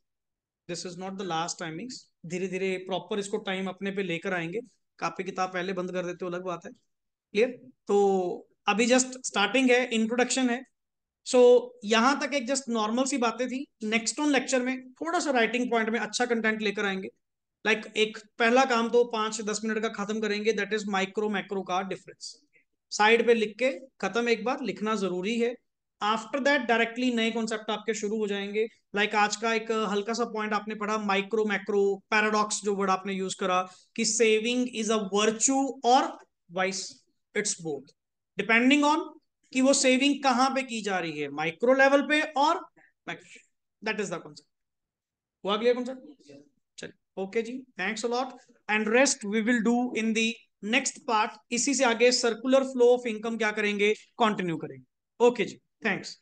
this is not the last timings धीरे धीरे प्रॉपर इसको टाइम अपने पे लेकर आएंगे कापी किताब पहले बंद कर देते हो अलग बात है क्लियर तो अभी जस्ट स्टार्टिंग है इंट्रोडक्शन है सो so, यहां तक एक जस्ट नॉर्मल सी बातें थी नेक्स्ट ऑन लेक्चर में थोड़ा सा राइटिंग पॉइंट में अच्छा कंटेंट लेकर आएंगे लाइक like एक पहला काम तो पांच से दस मिनट का खत्म करेंगे दैट इज माइक्रो मैक्रो का डिफरेंस साइड पे लिख के खत्म एक बार लिखना जरूरी है आफ्टर दैट डायरेक्टली नए कॉन्सेप्ट आपके शुरू हो जाएंगे लाइक like आज का एक हल्का सा पॉइंट आपने पढ़ा माइक्रो मैक्रो पैराडॉक्स जो वर्ड आपने यूज करा कि सेविंग इज अ वर्च्यू और vice it's both depending on कि वो सेविंग कहां पे की जा रही है माइक्रो लेवल पे और दैट इज द कॉन्सेप्ट हुआ क्लियर कॉन्सेप्ट ओके जी thanks a lot and rest we will do in the next part इसी से आगे सर्कुलर फ्लो ऑफ इनकम क्या करेंगे कॉन्टिन्यू करेंगे ओके जी थैंक्स